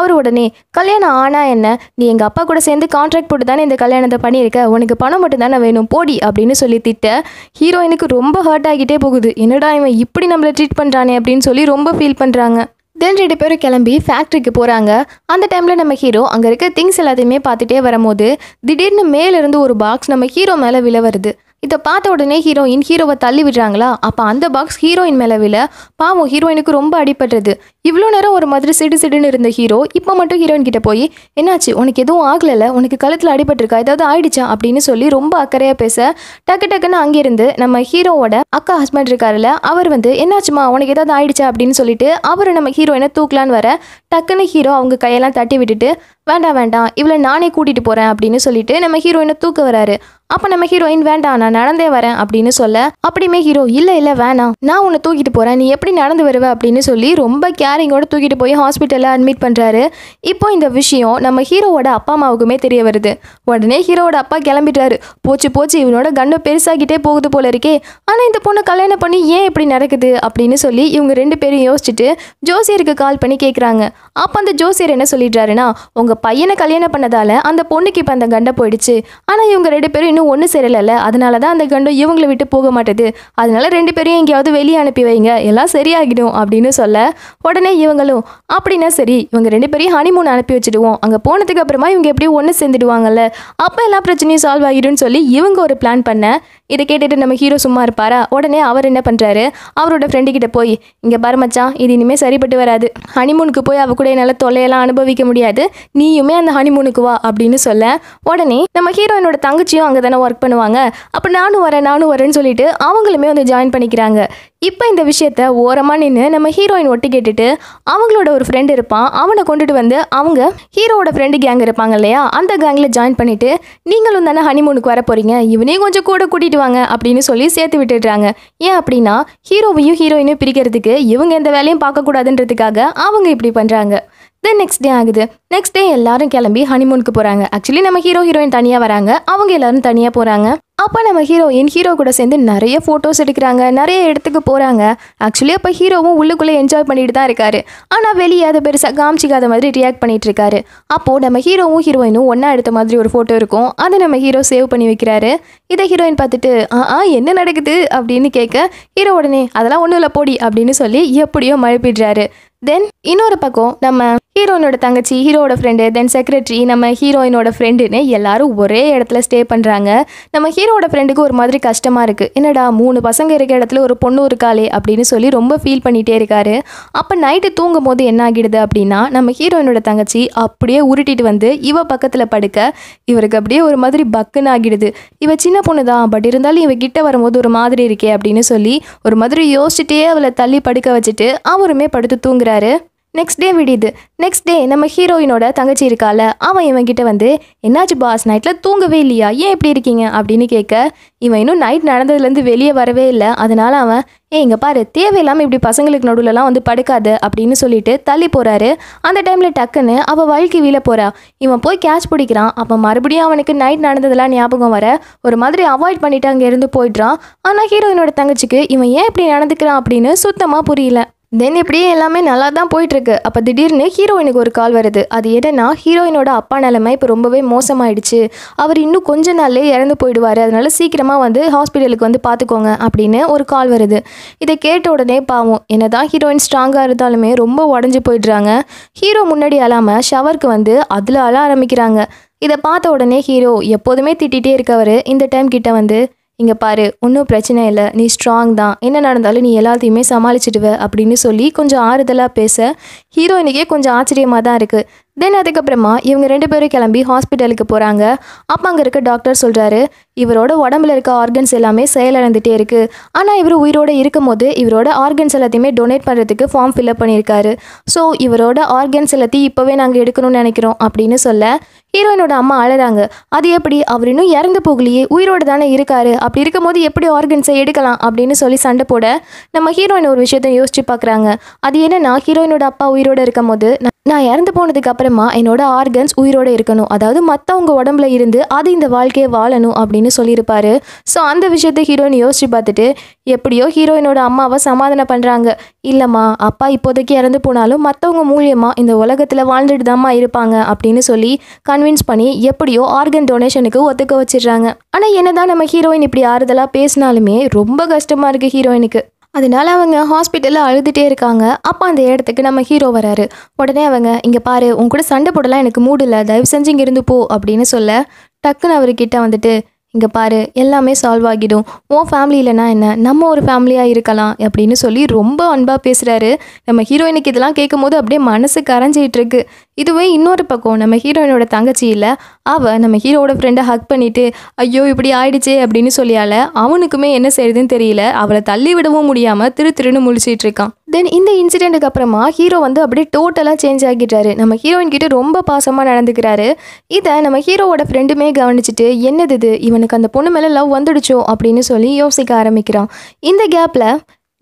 அவர் உடனே கல்யாணம் ஆனா என்ன நீ எங்கள் அப்பா கூட சேர்ந்து கான்ட்ராக்ட் போட்டு தானே இந்த கல்யாணத்தை பண்ணியிருக்க உனக்கு பணம் மட்டும் தானே வேணும் போடி அப்படின்னு சொல்லி திட்ட ஹீரோயினுக்கு ரொம்ப ஹர்ட் ஆகிட்டே போகுது என்னடா இவன் இப்படி நம்மளை ட்ரீட் பண்ணுறானே அப்படின்னு சொல்லி ரொம்ப ஃபீல் பண்ணுறாங்க தென் ரெண்டு பேரும் கிளம்பி ஃபேக்ட்ரிக்கு போகிறாங்க அந்த டைமில் நம்ம ஹீரோ அங்கே இருக்க திங்ஸ் எல்லாத்தையுமே பார்த்துட்டே வரும்போது திடீர்னு மேலேருந்து ஒரு பாக்ஸ் நம்ம ஹீரோ மேலே விழ வருது இதை பார்த்த உடனே ஹீரோயின் ஹீரோவை தள்ளி விடுறாங்களா அப்போ அந்த பாக்ஸ் ஹீரோயின் மேலே விழ பாவம் ஹீரோயினுக்கு ரொம்ப அடிபட்டுறது இவ்வளோ நேரம் ஒரு மாதிரி சிடு சிடுன்னு இருந்த ஹீரோ இப்போ மட்டும் ஹீரோயின் கிட்ட போய் என்னாச்சு உனக்கு எதுவும் ஆகலை உனக்கு கழுத்தில் அடிபட்டிருக்கா ஏதாவது ஆயிடுச்சா அப்படின்னு சொல்லி ரொம்ப அக்கறையாக பேச டக்கு டக்குன்னு அங்கேருந்து நம்ம ஹீரோவோட அக்கா ஹஸ்பண்ட் இருக்காருல்ல அவர் வந்து என்னாச்சுமா உனக்கு ஏதாவது ஆயிடுச்சா அப்படின்னு சொல்லிட்டு அவர் நம்ம ஹீரோயினை தூக்கலான்னு வர டக்குன்னு ஹீரோ அவங்க கையெல்லாம் தட்டி விட்டுட்டு வேண்டாம் வேண்டாம் இவளை நானே கூட்டிகிட்டு போகிறேன் அப்படின்னு சொல்லிட்டு நம்ம ஹீரோயினை தூக்க வராரு அப்போ நம்ம ஹீரோயின் வேண்டாம் நான் நடந்தே வரேன் அப்படின்னு சொல்ல அப்படியுமே ஹீரோ இல்லை இல்லை வேணாம் நான் உன்னை தூக்கிட்டு போறேன் நீ எப்படி நடந்து வருவ அப்படின்னு சொல்லி ரொம்ப கேரிங்கோட தூக்கிட்டு போய் ஹாஸ்பிட்டலில் அட்மிட் பண்ணுறாரு இப்போ இந்த விஷயம் நம்ம ஹீரோவோட அப்பா அம்மாவுக்குமே தெரிய வருது உடனே ஹீரோவோட அப்பா கிளம்பிட்டாரு போச்சு போச்சு இவனோட கண்ணு பெருசாகிட்டே போகுது போல இருக்கே ஆனால் இந்த பொண்ணை கல்யாணம் பண்ணி ஏன் இப்படி நடக்குது அப்படின்னு சொல்லி இவங்க ரெண்டு பேரும் யோசிச்சுட்டு ஜோசியருக்கு கால் பண்ணி கேட்குறாங்க அப்போ அந்த ஜோசியர் என்ன சொல்லிடுறாருன்னா உங்கள் பையனை கல்யாணம் பண்ணதால அந்த பொண்ணுக்கு இப்போ அந்த கண்டை போயிடுச்சு ஆனால் இவங்க ரெண்டு பேரும் இன்னும் ரெண்டும் ஒன்று சேரலைல்ல அதனால தான் அந்த கண்டும் இவங்களை விட்டு போக மாட்டேது அதனால ரெண்டு பேரையும் எங்கேயாவது வெளியே அனுப்பி வைங்க எல்லாம் சரியாகிடும் அப்படின்னு சொல்ல உடனே இவங்களும் அப்படின்னா சரி இவங்க ரெண்டு பேரையும் ஹனிமூன் அனுப்பி வச்சுடுவோம் அங்கே போனதுக்கு அப்புறமா இவங்க எப்படியும் ஒன்று சேர்ந்துடுவாங்கல்ல அப்போ எல்லா பிரச்சனையும் சால்வ் ஆகிடும்னு சொல்லி இவங்க ஒரு பிளான் பண்ண இதை கேட்டுட்டு நம்ம ஹீரோ சும்மா இருப்பாரா உடனே அவர் என்ன பண்ணுறாரு அவரோட ஃப்ரெண்டுக்கிட்ட போய் இங்கே பரமச்சான் இது இனிமேல் சரிப்பட்டு வராது ஹனிமூனுக்கு போய் அவ கூட என்னால் தொல்லையெல்லாம் அனுபவிக்க முடியாது நீயுமே அந்த ஹனிமூனுக்கு வா அப்படின்னு சொல்ல உடனே நம்ம ஹீரோயினோட தங்கச்சியும் அங்கே தானே ஒர்க் பண்ணுவாங்க அப்போ நானும் வரேன் நானும் வரேன்னு சொல்லிட்டு அவங்களுமே வந்து ஜாயின் பண்ணிக்கிறாங்க இப்போ இந்த விஷயத்த ஓரமாக நின்று நம்ம ஹீரோயின் ஒட்டி கேட்டுட்டு அவங்களோட ஒரு ஃப்ரெண்டு இருப்பான் அவனை கொண்டுட்டு வந்து அவங்க ஹீரோவோட ஃப்ரெண்டு கேங் இருப்பாங்க இல்லையா அந்த கேங்கில் ஜாயின் பண்ணிவிட்டு நீங்களும் தானே ஹனிமூனுக்கு வர போகிறீங்க இவனையும் கொஞ்சம் கூட கூட்டிகிட்டு வாங்க அப்படின்னு சொல்லி சேர்த்து விட்டுடுறாங்க ஏன் அப்படின்னா ஹீரோவையும் ஹீரோயினும் பிரிக்கிறதுக்கு இவங்க எந்த வேலையும் பார்க்கக்கூடாதுன்றதுக்காக அவங்க இப்படி பண்ணுறாங்க தென் நெக்ஸ்ட் டே ஆகுது நெக்ஸ்ட் டே எல்லாரும் கிளம்பி ஹனிமூனுக்கு போகிறாங்க ஆக்சுவலி நம்ம ஹீரோ ஹீரோயின் தனியாக வராங்க அவங்க எல்லாரும் தனியாக போகிறாங்க அப்போ நம்ம ஹீரோயின் ஹீரோ கூட சேர்ந்து நிறைய ஃபோட்டோஸ் எடுக்கிறாங்க நிறைய இடத்துக்கு போகிறாங்க ஆக்சுவலி அப்போ ஹீரோவும் உள்ளுக்குள்ளே என்ஜாய் பண்ணிட்டு தான் இருக்காரு ஆனால் வெளியே அதை பெருசாக காமிச்சிக்காத மாதிரி ரியாக்ட் பண்ணிட்டு இருக்காரு அப்போது நம்ம ஹீரோவும் ஹீரோயினும் ஒன்றா எடுத்த மாதிரி ஒரு ஃபோட்டோ இருக்கும் அதை நம்ம ஹீரோ சேவ் பண்ணி வைக்கிறாரு இதை ஹீரோயின் பார்த்துட்டு ஆ ஆ என்ன நடக்குது அப்படின்னு கேட்க ஹீரோ உடனே அதெல்லாம் ஒன்றும் இல்லை போடி அப்படின்னு சொல்லி எப்படியோ மழைப்பிடுறாரு தென் இன்னொரு பக்கம் நம்ம ஹீரோயினோட தங்கச்சி ஹீரோட ஃப்ரெண்டு தென் செக்ரட்டரி நம்ம ஹீரோயினோட ஃப்ரெண்டுன்னு எல்லாரும் ஒரே இடத்துல ஸ்டே பண்ணுறாங்க நம்ம ஹீரோட ஃப்ரெண்டுக்கு ஒரு மாதிரி கஷ்டமாக இருக்குது என்னடா மூணு பசங்க இருக்க இடத்துல ஒரு பொண்ணு இருக்காளே அப்படின்னு சொல்லி ரொம்ப ஃபீல் பண்ணிகிட்டே இருக்காரு அப்போ நைட்டு தூங்கும் போது என்ன ஆகிடுது அப்படின்னா நம்ம ஹீரோயினோட தங்கச்சி அப்படியே உருட்டிட்டு வந்து இவ பக்கத்தில் படுக்க இவருக்கு அப்படியே ஒரு மாதிரி பக்குன்னு ஆகிடுது இவ சின்ன பொண்ணு தான் பட் இருந்தாலும் இவ கிட்ட வரும்போது ஒரு மாதிரி இருக்கே அப்படின்னு சொல்லி ஒரு மாதிரி யோசிச்சுட்டே அவளை தள்ளி படுக்க வச்சுட்டு அவருமே படுத்து தூங்குறாரு நெக்ஸ்ட் டே விடியுது நெக்ஸ்ட் டே நம்ம ஹீரோயினோட தங்கச்சி இருக்கால அவன் இவன் கிட்ட வந்து என்னாச்சு பாஸ் நைட்டில் தூங்கவே இல்லையா ஏன் இப்படி இருக்கீங்க அப்படின்னு கேட்க இவன் இன்னும் நைட் நடந்ததுலேருந்து வெளியே வரவே இல்லை அதனால அவன் ஏ இங்கே பாரு தேவையில்லாமல் இப்படி பசங்களுக்கு நடுவில்லாம் வந்து படுக்காது அப்படின்னு சொல்லிட்டு தள்ளி போகிறாரு அந்த டைமில் டக்குன்னு அவள் வழுக்கி வீழ போகிறா இவன் போய் கேட்ச் பிடிக்கிறான் அப்போ மறுபடியும் அவனுக்கு நைட் நடந்ததெல்லாம் ஞாபகம் வர ஒரு மாதிரி அவாய்ட் பண்ணிவிட்டு அங்கேருந்து போயிடுறான் ஆனால் ஹீரோயினோட தங்கச்சிக்கு இவன் ஏன் இப்படி நடந்துக்கிறான் அப்படின்னு சுத்தமாக புரியல தென் இப்படியே எல்லாமே நல்லா தான் போயிட்டுருக்கு அப்போ திடீர்னு ஹீரோயினுக்கு ஒரு கால் வருது அது என்னென்னா ஹீரோயினோட அப்பா நிலைமை இப்போ ரொம்பவே மோசமாயிடுச்சு அவர் இன்னும் கொஞ்ச நாள்லேயே இறந்து போயிடுவார் அதனால சீக்கிரமாக வந்து ஹாஸ்பிட்டலுக்கு வந்து பார்த்துக்கோங்க அப்படின்னு ஒரு கால் வருது இதை கேட்ட உடனே பாவம் என்ன தான் ஹீரோயின் ஸ்ட்ராங்காக இருந்தாலுமே ரொம்ப உடஞ்சி போயிடுறாங்க ஹீரோ முன்னாடி அல்லாமல் ஷவருக்கு வந்து அதில் அழ ஆரம்பிக்கிறாங்க இதை பார்த்த உடனே ஹீரோ எப்போதுமே திட்டிகிட்டே இருக்கவர் இந்த டைம் கிட்ட வந்து இங்கே பாரு ஒன்றும் பிரச்சனை இல்லை நீ ஸ்ட்ராங் தான் என்ன நடந்தாலும் நீ எல்லாத்தையுமே சமாளிச்சிடுவ அப்படின்னு சொல்லி கொஞ்சம் ஆறுதலாக பேச ஹீரோயினுக்கே கொஞ்சம் ஆச்சரியமாக தான் இருக்குது தென் அதுக்கப்புறமா இவங்க ரெண்டு பேரும் கிளம்பி ஹாஸ்பிட்டலுக்கு போகிறாங்க அப்போ அங்கே இருக்க டாக்டர் சொல்கிறாரு இவரோட உடம்புல இருக்க ஆர்கன்ஸ் எல்லாமே செயலடைந்துட்டே இருக்குது ஆனால் இவர் உயிரோடு இருக்கும் போது இவரோட ஆர்கன்ஸ் எல்லாத்தையுமே டொனேட் பண்ணுறதுக்கு ஃபார்ம் அப் பண்ணியிருக்காரு ஸோ இவரோட ஆர்கன்ஸ் எல்லாத்தையும் இப்போவே நாங்கள் எடுக்கணும்னு நினைக்கிறோம் அப்படின்னு சொல்ல ஹீரோயினோட அம்மா அழறாங்க அது எப்படி அவர் இன்னும் இறந்து போகலையே உயிரோடு தானே இருக்காரு அப்படி இருக்கும்போது எப்படி ஆர்கன்ஸை எடுக்கலாம் அப்படின்னு சொல்லி சண்டை போட நம்ம ஹீரோயின் ஒரு விஷயத்த யோசிச்சு பார்க்குறாங்க அது என்னன்னா ஹீரோயினோட அப்பா உயிரோடு இருக்கும் போது நான் இறந்து போனதுக்கு அப்புறமா என்னோட ஆர்கன்ஸ் உயிரோடு இருக்கணும் அதாவது மற்றவங்க உடம்புல இருந்து அது இந்த வாழ்க்கையை வாழணும் அப்படின்னு அப்படின்னு சொல்லியிருப்பாரு ஸோ அந்த விஷயத்த ஹீரோயின் யோசிச்சு பார்த்துட்டு எப்படியோ ஹீரோயினோட அம்மாவை சமாதானம் பண்ணுறாங்க இல்லைம்மா அப்பா இப்போதைக்கு இறந்து போனாலும் மற்றவங்க மூலியமா இந்த உலகத்தில் வாழ்ந்துட்டு தாம்மா இருப்பாங்க அப்படின்னு சொல்லி கன்வின்ஸ் பண்ணி எப்படியோ ஆர்கன் டொனேஷனுக்கு ஒத்துக்க வச்சிடுறாங்க ஆனால் என்னதான் நம்ம ஹீரோயின் இப்படி ஆறுதலாக பேசினாலுமே ரொம்ப கஷ்டமாக இருக்குது ஹீரோயினுக்கு அதனால அவங்க ஹாஸ்பிட்டலில் அழுதுகிட்டே இருக்காங்க அப்போ அந்த இடத்துக்கு நம்ம ஹீரோ வராரு உடனே அவங்க இங்கே பாரு உன் கூட சண்டை போடலாம் எனக்கு மூடில்லை தயவு செஞ்சு இங்கே இருந்து போ அப்படின்னு சொல்ல டக்குன்னு அவர்கிட்ட வந்துட்டு இங்கே பாரு எல்லாமே சால்வ் ஆகிடும் உன் ஃபேமிலியிலனா என்ன நம்ம ஒரு ஃபேமிலியாக இருக்கலாம் அப்படின்னு சொல்லி ரொம்ப அன்பாக பேசுகிறாரு நம்ம ஹீரோயினுக்கு இதெல்லாம் கேட்கும் போது அப்படியே மனசு கரைஞ்சிகிட்டு இருக்கு இதுவே இன்னொரு பக்கம் நம்ம ஹீரோயினோட தங்கச்சி இல்லை அவள் நம்ம ஹீரோவோட ஃப்ரெண்டை ஹக் பண்ணிவிட்டு ஐயோ இப்படி ஆயிடுச்சே அப்படின்னு சொல்லியால அவனுக்குமே என்ன செய்யுதுன்னு தெரியல அவளை தள்ளி விடவும் முடியாமல் திரு திருன்னு முழிச்சிட்டு இருக்கான் தென் இந்த இன்சிடெண்ட்டுக்கு அப்புறமா ஹீரோ வந்து அப்படியே டோட்டலாக சேஞ்ச் ஆகிட்டாரு நம்ம ஹீரோயின் கிட்ட ரொம்ப பாசமாக நடந்துக்கிறாரு இதை நம்ம ஹீரோவோட ஃப்ரெண்டுமே கவனிச்சுட்டு என்னது இது இவனுக்கு அந்த பொண்ணு மேலே லவ் வந்துடுச்சோ அப்படின்னு சொல்லி யோசிக்க ஆரம்பிக்கிறான் இந்த கேப்பில்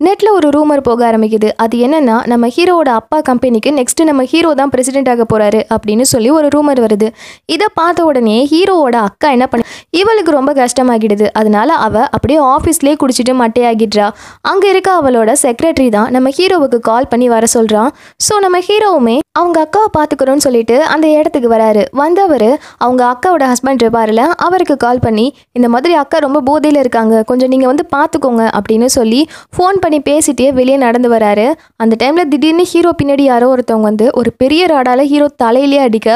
நெட்டில் ஒரு ரூமர் போக ஆரம்பிக்குது அது என்னென்னா நம்ம ஹீரோவோட அப்பா கம்பெனிக்கு நெக்ஸ்ட்டு நம்ம ஹீரோ தான் பிரசிடென்ட் ஆக போகிறாரு அப்படின்னு சொல்லி ஒரு ரூமர் வருது இதை பார்த்த உடனே ஹீரோவோட அக்கா என்ன பண்ண இவளுக்கு ரொம்ப கஷ்டமாகிடுது அதனால அவள் அப்படியே ஆஃபீஸ்லேயே குடிச்சிட்டு மட்டையாகிடுறா அங்கே இருக்க அவளோட செக்ரட்டரி தான் நம்ம ஹீரோவுக்கு கால் பண்ணி வர சொல்கிறான் ஸோ நம்ம ஹீரோவுமே அவங்க அக்காவை பார்த்துக்கிறோன்னு சொல்லிட்டு அந்த இடத்துக்கு வராரு வந்தவர் அவங்க அக்காவோட ஹஸ்பண்ட் இருப்பார்ல அவருக்கு கால் பண்ணி இந்த மாதிரி அக்கா ரொம்ப போதையில் இருக்காங்க கொஞ்சம் நீங்கள் வந்து பார்த்துக்கோங்க அப்படின்னு சொல்லி ஃபோன் பண்ணி பண்ணி பேசிட்டே வெளியே நடந்து வராரு அந்த டைமில் திடீர்னு ஹீரோ பின்னாடி யாரோ ஒருத்தவங்க வந்து ஒரு பெரிய ராடால் ஹீரோ தலையிலேயே அடிக்க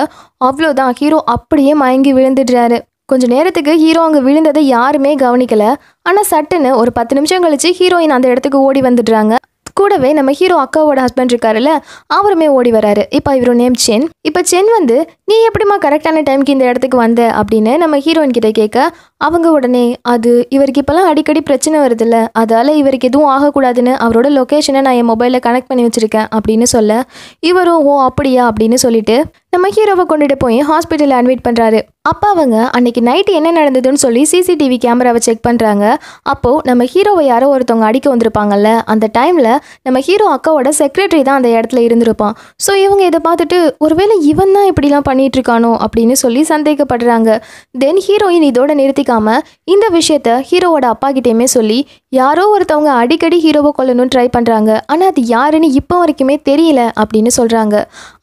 அவ்வளோதான் ஹீரோ அப்படியே மயங்கி விழுந்துடுறாரு கொஞ்ச நேரத்துக்கு ஹீரோ அங்கே விழுந்ததை யாருமே கவனிக்கல ஆனால் சட்டுன்னு ஒரு பத்து நிமிஷம் கழிச்சு ஹீரோயின் அந்த இடத்துக்கு ஓடி வந்துடுறாங்க கூடவே நம்ம ஹீரோ அக்காவோட ஹஸ்பண்ட் இருக்காருல்ல அவருமே ஓடி வராரு இப்போ இவரு நேம் சென் இப்போ சென் வந்து நீ எப்படிமா கரெக்டான டைமுக்கு இந்த இடத்துக்கு வந்த அப்படின்னு நம்ம ஹீரோயின் கிட்ட கேட்க அவங்க உடனே அது இவருக்கு இப்போலாம் அடிக்கடி பிரச்சனை இல்லை அதால் இவருக்கு எதுவும் ஆகக்கூடாதுன்னு அவரோட லொக்கேஷனை நான் என் மொபைலில் கனெக்ட் பண்ணி வச்சுருக்கேன் அப்படின்னு சொல்ல இவரும் ஓ அப்படியா அப்படின்னு சொல்லிட்டு நம்ம ஹீரோவை கொண்டுட்டு போய் ஹாஸ்பிட்டலில் அட்மிட் பண்ணுறாரு அப்போ அவங்க அன்னைக்கு நைட்டு என்ன நடந்ததுன்னு சொல்லி சிசிடிவி கேமராவை செக் பண்ணுறாங்க அப்போது நம்ம ஹீரோவை யாரோ ஒருத்தவங்க அடிக்க வந்திருப்பாங்கல்ல அந்த டைமில் நம்ம ஹீரோ அக்காவோட செக்ரட்டரி தான் அந்த இடத்துல இருந்திருப்பான் ஸோ இவங்க இதை பார்த்துட்டு ஒருவேளை இவன் தான் இப்படிலாம் பண்ணிட்டு இருக்கானோ அப்படின்னு சொல்லி சந்தேகப்படுறாங்க தென் ஹீரோயின் இதோட நிறுத்திக்காமல் இந்த விஷயத்த ஹீரோவோட அப்பா கிட்டேயுமே சொல்லி யாரோ ஒருத்தவங்க அடிக்கடி ஹீரோவை கொல்லணும்னு ட்ரை பண்ணுறாங்க ஆனால் அது யாருன்னு இப்போ வரைக்குமே தெரியல அப்படின்னு சொல்கிறாங்க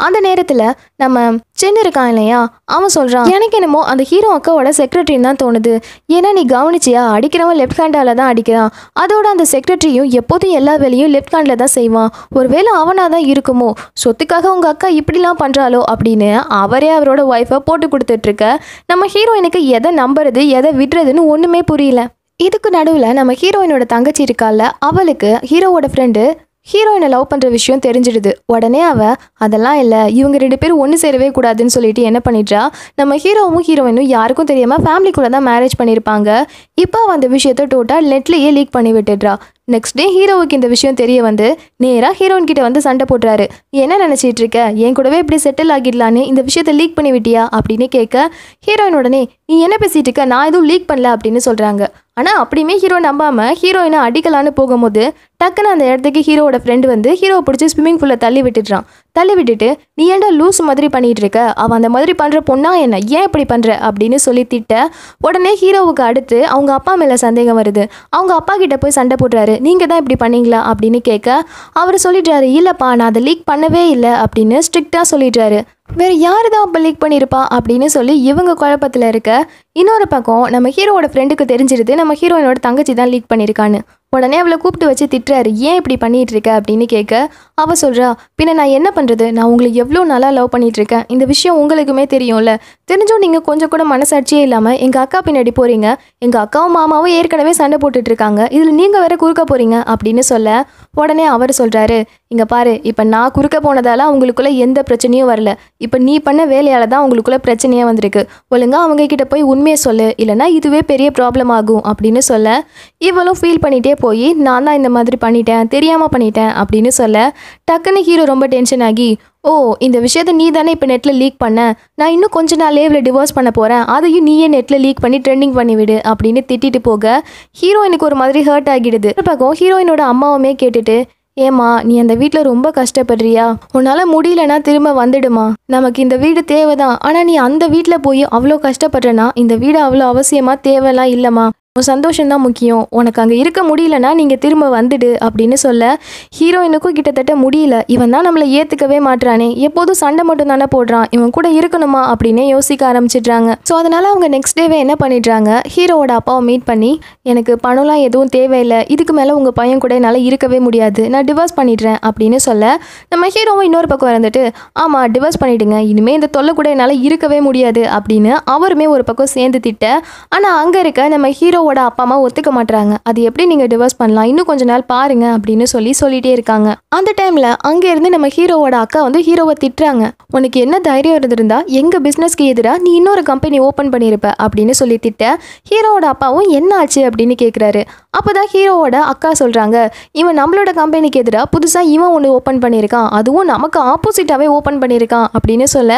அந்த நேரத்தில் நம்ம சென் இருக்கான் இல்லையா அவன் சொல்கிறான் எனக்கு என்னமோ அந்த ஹீரோ அக்காவோட செக்ரட்டரின்னு தான் தோணுது ஏன்னா நீ கவனிச்சியா அடிக்கிறவன் லெஃப்ட் ஹேண்டால் தான் அடிக்கிறான் அதோட அந்த செக்ரட்டரியும் எப்போதும் எல்லா வேலையும் லெஃப்ட் ஹேண்டில் தான் செய்வான் ஒருவேளை அவனாக தான் இருக்குமோ சொத்துக்காக உங்கள் அக்கா இப்படிலாம் பண்ணுறாளோ அப்படின்னு அவரே அவரோட ஒய்ஃபை போட்டு கொடுத்துட்ருக்க நம்ம ஹீரோயினுக்கு எதை நம்புறது எதை விடுறதுன்னு ஒன்றுமே புரியல இதுக்கு நடுவில் நம்ம ஹீரோயினோட தங்கச்சி இருக்கால அவளுக்கு ஹீரோவோட ஃப்ரெண்டு ஹீரோயினை லவ் பண்ணுற விஷயம் தெரிஞ்சிடுது உடனே அவள் அதெல்லாம் இல்லை இவங்க ரெண்டு பேரும் ஒன்று சேரவே கூடாதுன்னு சொல்லிட்டு என்ன பண்ணிட்டா நம்ம ஹீரோவும் ஹீரோயினும் யாருக்கும் தெரியாமல் ஃபேமிலிக்குள்ளே தான் மேரேஜ் பண்ணியிருப்பாங்க இப்போ அந்த விஷயத்த டோட்டால் நெட்லேயே லீக் பண்ணி விட்டுடுறா நெக்ஸ்ட் டே ஹீரோவுக்கு இந்த விஷயம் தெரிய வந்து நேராக ஹீரோயின் கிட்ட வந்து சண்டை போடுறாரு என்ன நினச்சிட்டு இருக்க என் கூடவே இப்படி செட்டில் ஆகிடலான்னு இந்த விஷயத்த லீக் பண்ணி விட்டியா அப்படின்னு கேட்க ஹீரோயின் உடனே நீ என்ன பேசிட்டு இருக்க நான் எதுவும் லீக் பண்ணல அப்படின்னு சொல்கிறாங்க ஆனால் அப்படியுமே ஹீரோ நம்பாமல் ஹீரோயினை அடிக்கலான்னு போகும்போது டக்குன்னு அந்த இடத்துக்கு ஹீரோவோட ஃப்ரெண்டு வந்து ஹீரோவை பிடிச்சி ஸ்விம்மிங் பூலில் தள்ளி விட்டுடுறான் தள்ளி விட்டுட்டு நீ ஏன்டா லூஸ் மாதிரி பண்ணிகிட்டு இருக்க அவள் அந்த மாதிரி பண்ணுற பொண்ணா என்ன ஏன் இப்படி பண்ணுற அப்படின்னு சொல்லி திட்ட உடனே ஹீரோவுக்கு அடுத்து அவங்க அப்பா மேலே சந்தேகம் வருது அவங்க அப்பா கிட்ட போய் சண்டை போடுறாரு நீங்கள் தான் இப்படி பண்ணீங்களா அப்படின்னு கேட்க அவர் சொல்லிட்டாரு இல்லைப்பா நான் அதை லீக் பண்ணவே இல்லை அப்படின்னு ஸ்ட்ரிக்டாக சொல்லிட்டாரு வேறு யார் தான் லீக் பண்ணியிருப்பா அப்படின்னு சொல்லி இவங்க குழப்பத்தில் இருக்க இன்னொரு பக்கம் நம்ம ஹீரோவோட ஃப்ரெண்டுக்கு தெரிஞ்சிருது நம்ம ஹீரோயினோட தங்கச்சி தான் லீக் பண்ணியிருக்கான்னு உடனே அவளை கூப்பிட்டு வச்சு திட்டுறாரு ஏன் இப்படி பண்ணிகிட்டு இருக்க அப்படின்னு கேட்க அவள் சொல்கிறா பின்ன நான் என்ன பண்ணுறது நான் உங்களுக்கு எவ்வளோ நல்லா லவ் பண்ணிகிட்ருக்கேன் இந்த விஷயம் உங்களுக்குமே தெரியும்ல தெரிஞ்சும் நீங்கள் கொஞ்சம் கூட மனசாட்சியே இல்லாமல் எங்கள் அக்கா பின்னாடி போகிறீங்க எங்கள் அக்காவும் மாமாவும் ஏற்கனவே சண்டை போட்டுட்ருக்காங்க இதில் நீங்கள் வேற குறுக்க போகிறீங்க அப்படின்னு சொல்ல உடனே அவர் சொல்கிறாரு இங்கே பாரு இப்போ நான் குறுக்க போனதால் அவங்களுக்குள்ளே எந்த பிரச்சனையும் வரல இப்போ நீ பண்ண வேலையால் தான் அவங்களுக்குள்ளே பிரச்சனையாக வந்திருக்கு ஒழுங்கா அவங்க கிட்ட போய் உண்மையை சொல்லு இல்லைனா இதுவே பெரிய ப்ராப்ளம் ஆகும் அப்படின்னு சொல்ல இவளும் ஃபீல் பண்ணிகிட்டே போய் நான் தான் இந்த மாதிரி பண்ணிட்டேன் தெரியாமல் பண்ணிட்டேன் அப்படின்னு சொல்ல டக்குன்னு ஹீரோ ரொம்ப டென்ஷன் ஆகி ஓ இந்த விஷயத்த நீ தானே இப்போ நெட்டில் லீக் பண்ண நான் இன்னும் கொஞ்ச நாள் லேவில் டிவோர்ஸ் பண்ண போகிறேன் அதையும் நீயே நெட்டில் லீக் பண்ணி ட்ரெண்டிங் பண்ணிவிடு அப்படின்னு திட்டிட்டு போக ஹீரோயினுக்கு ஒரு மாதிரி ஹர்ட் ஆகிடுது பக்கம் ஹீரோயினோட அம்மாவுமே கேட்டுட்டு ஏமா நீ அந்த வீட்டில் ரொம்ப கஷ்டப்படுறியா உன்னால் முடியலனா திரும்ப வந்துடுமா நமக்கு இந்த வீடு தேவைதான் ஆனால் நீ அந்த வீட்டில் போய் அவ்வளோ கஷ்டப்படுறனா இந்த வீடு அவ்வளோ அவசியமாக தேவைலாம் இல்லைம்மா உன் சந்தோஷம்தான் முக்கியம் உனக்கு அங்கே இருக்க முடியலன்னா நீங்கள் திரும்ப வந்துடு அப்படின்னு சொல்ல ஹீரோயினுக்கும் கிட்டத்தட்ட முடியல இவன் தான் நம்மளை ஏற்றுக்கவே மாட்டுறானே எப்போதும் சண்டை மட்டும் தானே போடுறான் இவன் கூட இருக்கணுமா அப்படின்னே யோசிக்க ஆரம்பிச்சிடுறாங்க ஸோ அதனால் அவங்க நெக்ஸ்ட் டேவே என்ன பண்ணிடுறாங்க ஹீரோவோட அப்பாவை மீட் பண்ணி எனக்கு பணம்லாம் எதுவும் தேவையில்லை இதுக்கு மேலே உங்கள் பையன் கூட என்னால் இருக்கவே முடியாது நான் டிவோர்ஸ் பண்ணிடுறேன் அப்படின்னு சொல்ல நம்ம ஹீரோவும் இன்னொரு பக்கம் வந்துட்டு ஆமாம் டிவோர்ஸ் பண்ணிவிடுங்க இனிமேல் இந்த தொல்லை கூட என்னால் இருக்கவே முடியாது அப்படின்னு அவருமே ஒரு பக்கம் சேர்ந்து திட்ட ஆனால் அங்கே இருக்க நம்ம ஹீரோ அப்பாவோட அப்பா அம்மா ஒத்துக்க மாட்டாங்க அது எப்படி நீங்கள் டிவோர்ஸ் பண்ணலாம் இன்னும் கொஞ்ச நாள் பாருங்க அப்படின்னு சொல்லி சொல்லிட்டே இருக்காங்க அந்த டைமில் இருந்து நம்ம ஹீரோவோட அக்கா வந்து ஹீரோவை திட்டுறாங்க உனக்கு என்ன தைரியம் இருந்திருந்தா எங்கள் பிஸ்னஸ்க்கு எதிராக நீ இன்னொரு கம்பெனி ஓப்பன் பண்ணியிருப்ப அப்படின்னு சொல்லி திட்ட ஹீரோவோட அப்பாவும் என்ன ஆச்சு அப்படின்னு கேட்குறாரு அப்போதான் ஹீரோவோட அக்கா சொல்கிறாங்க இவன் நம்மளோட கம்பெனிக்கு எதிராக புதுசாக இவன் ஒன்று ஓப்பன் பண்ணியிருக்கான் அதுவும் நமக்கு ஆப்போசிட்டாகவே ஓப்பன் பண்ணியிருக்கான் அப்படின்னு சொல்ல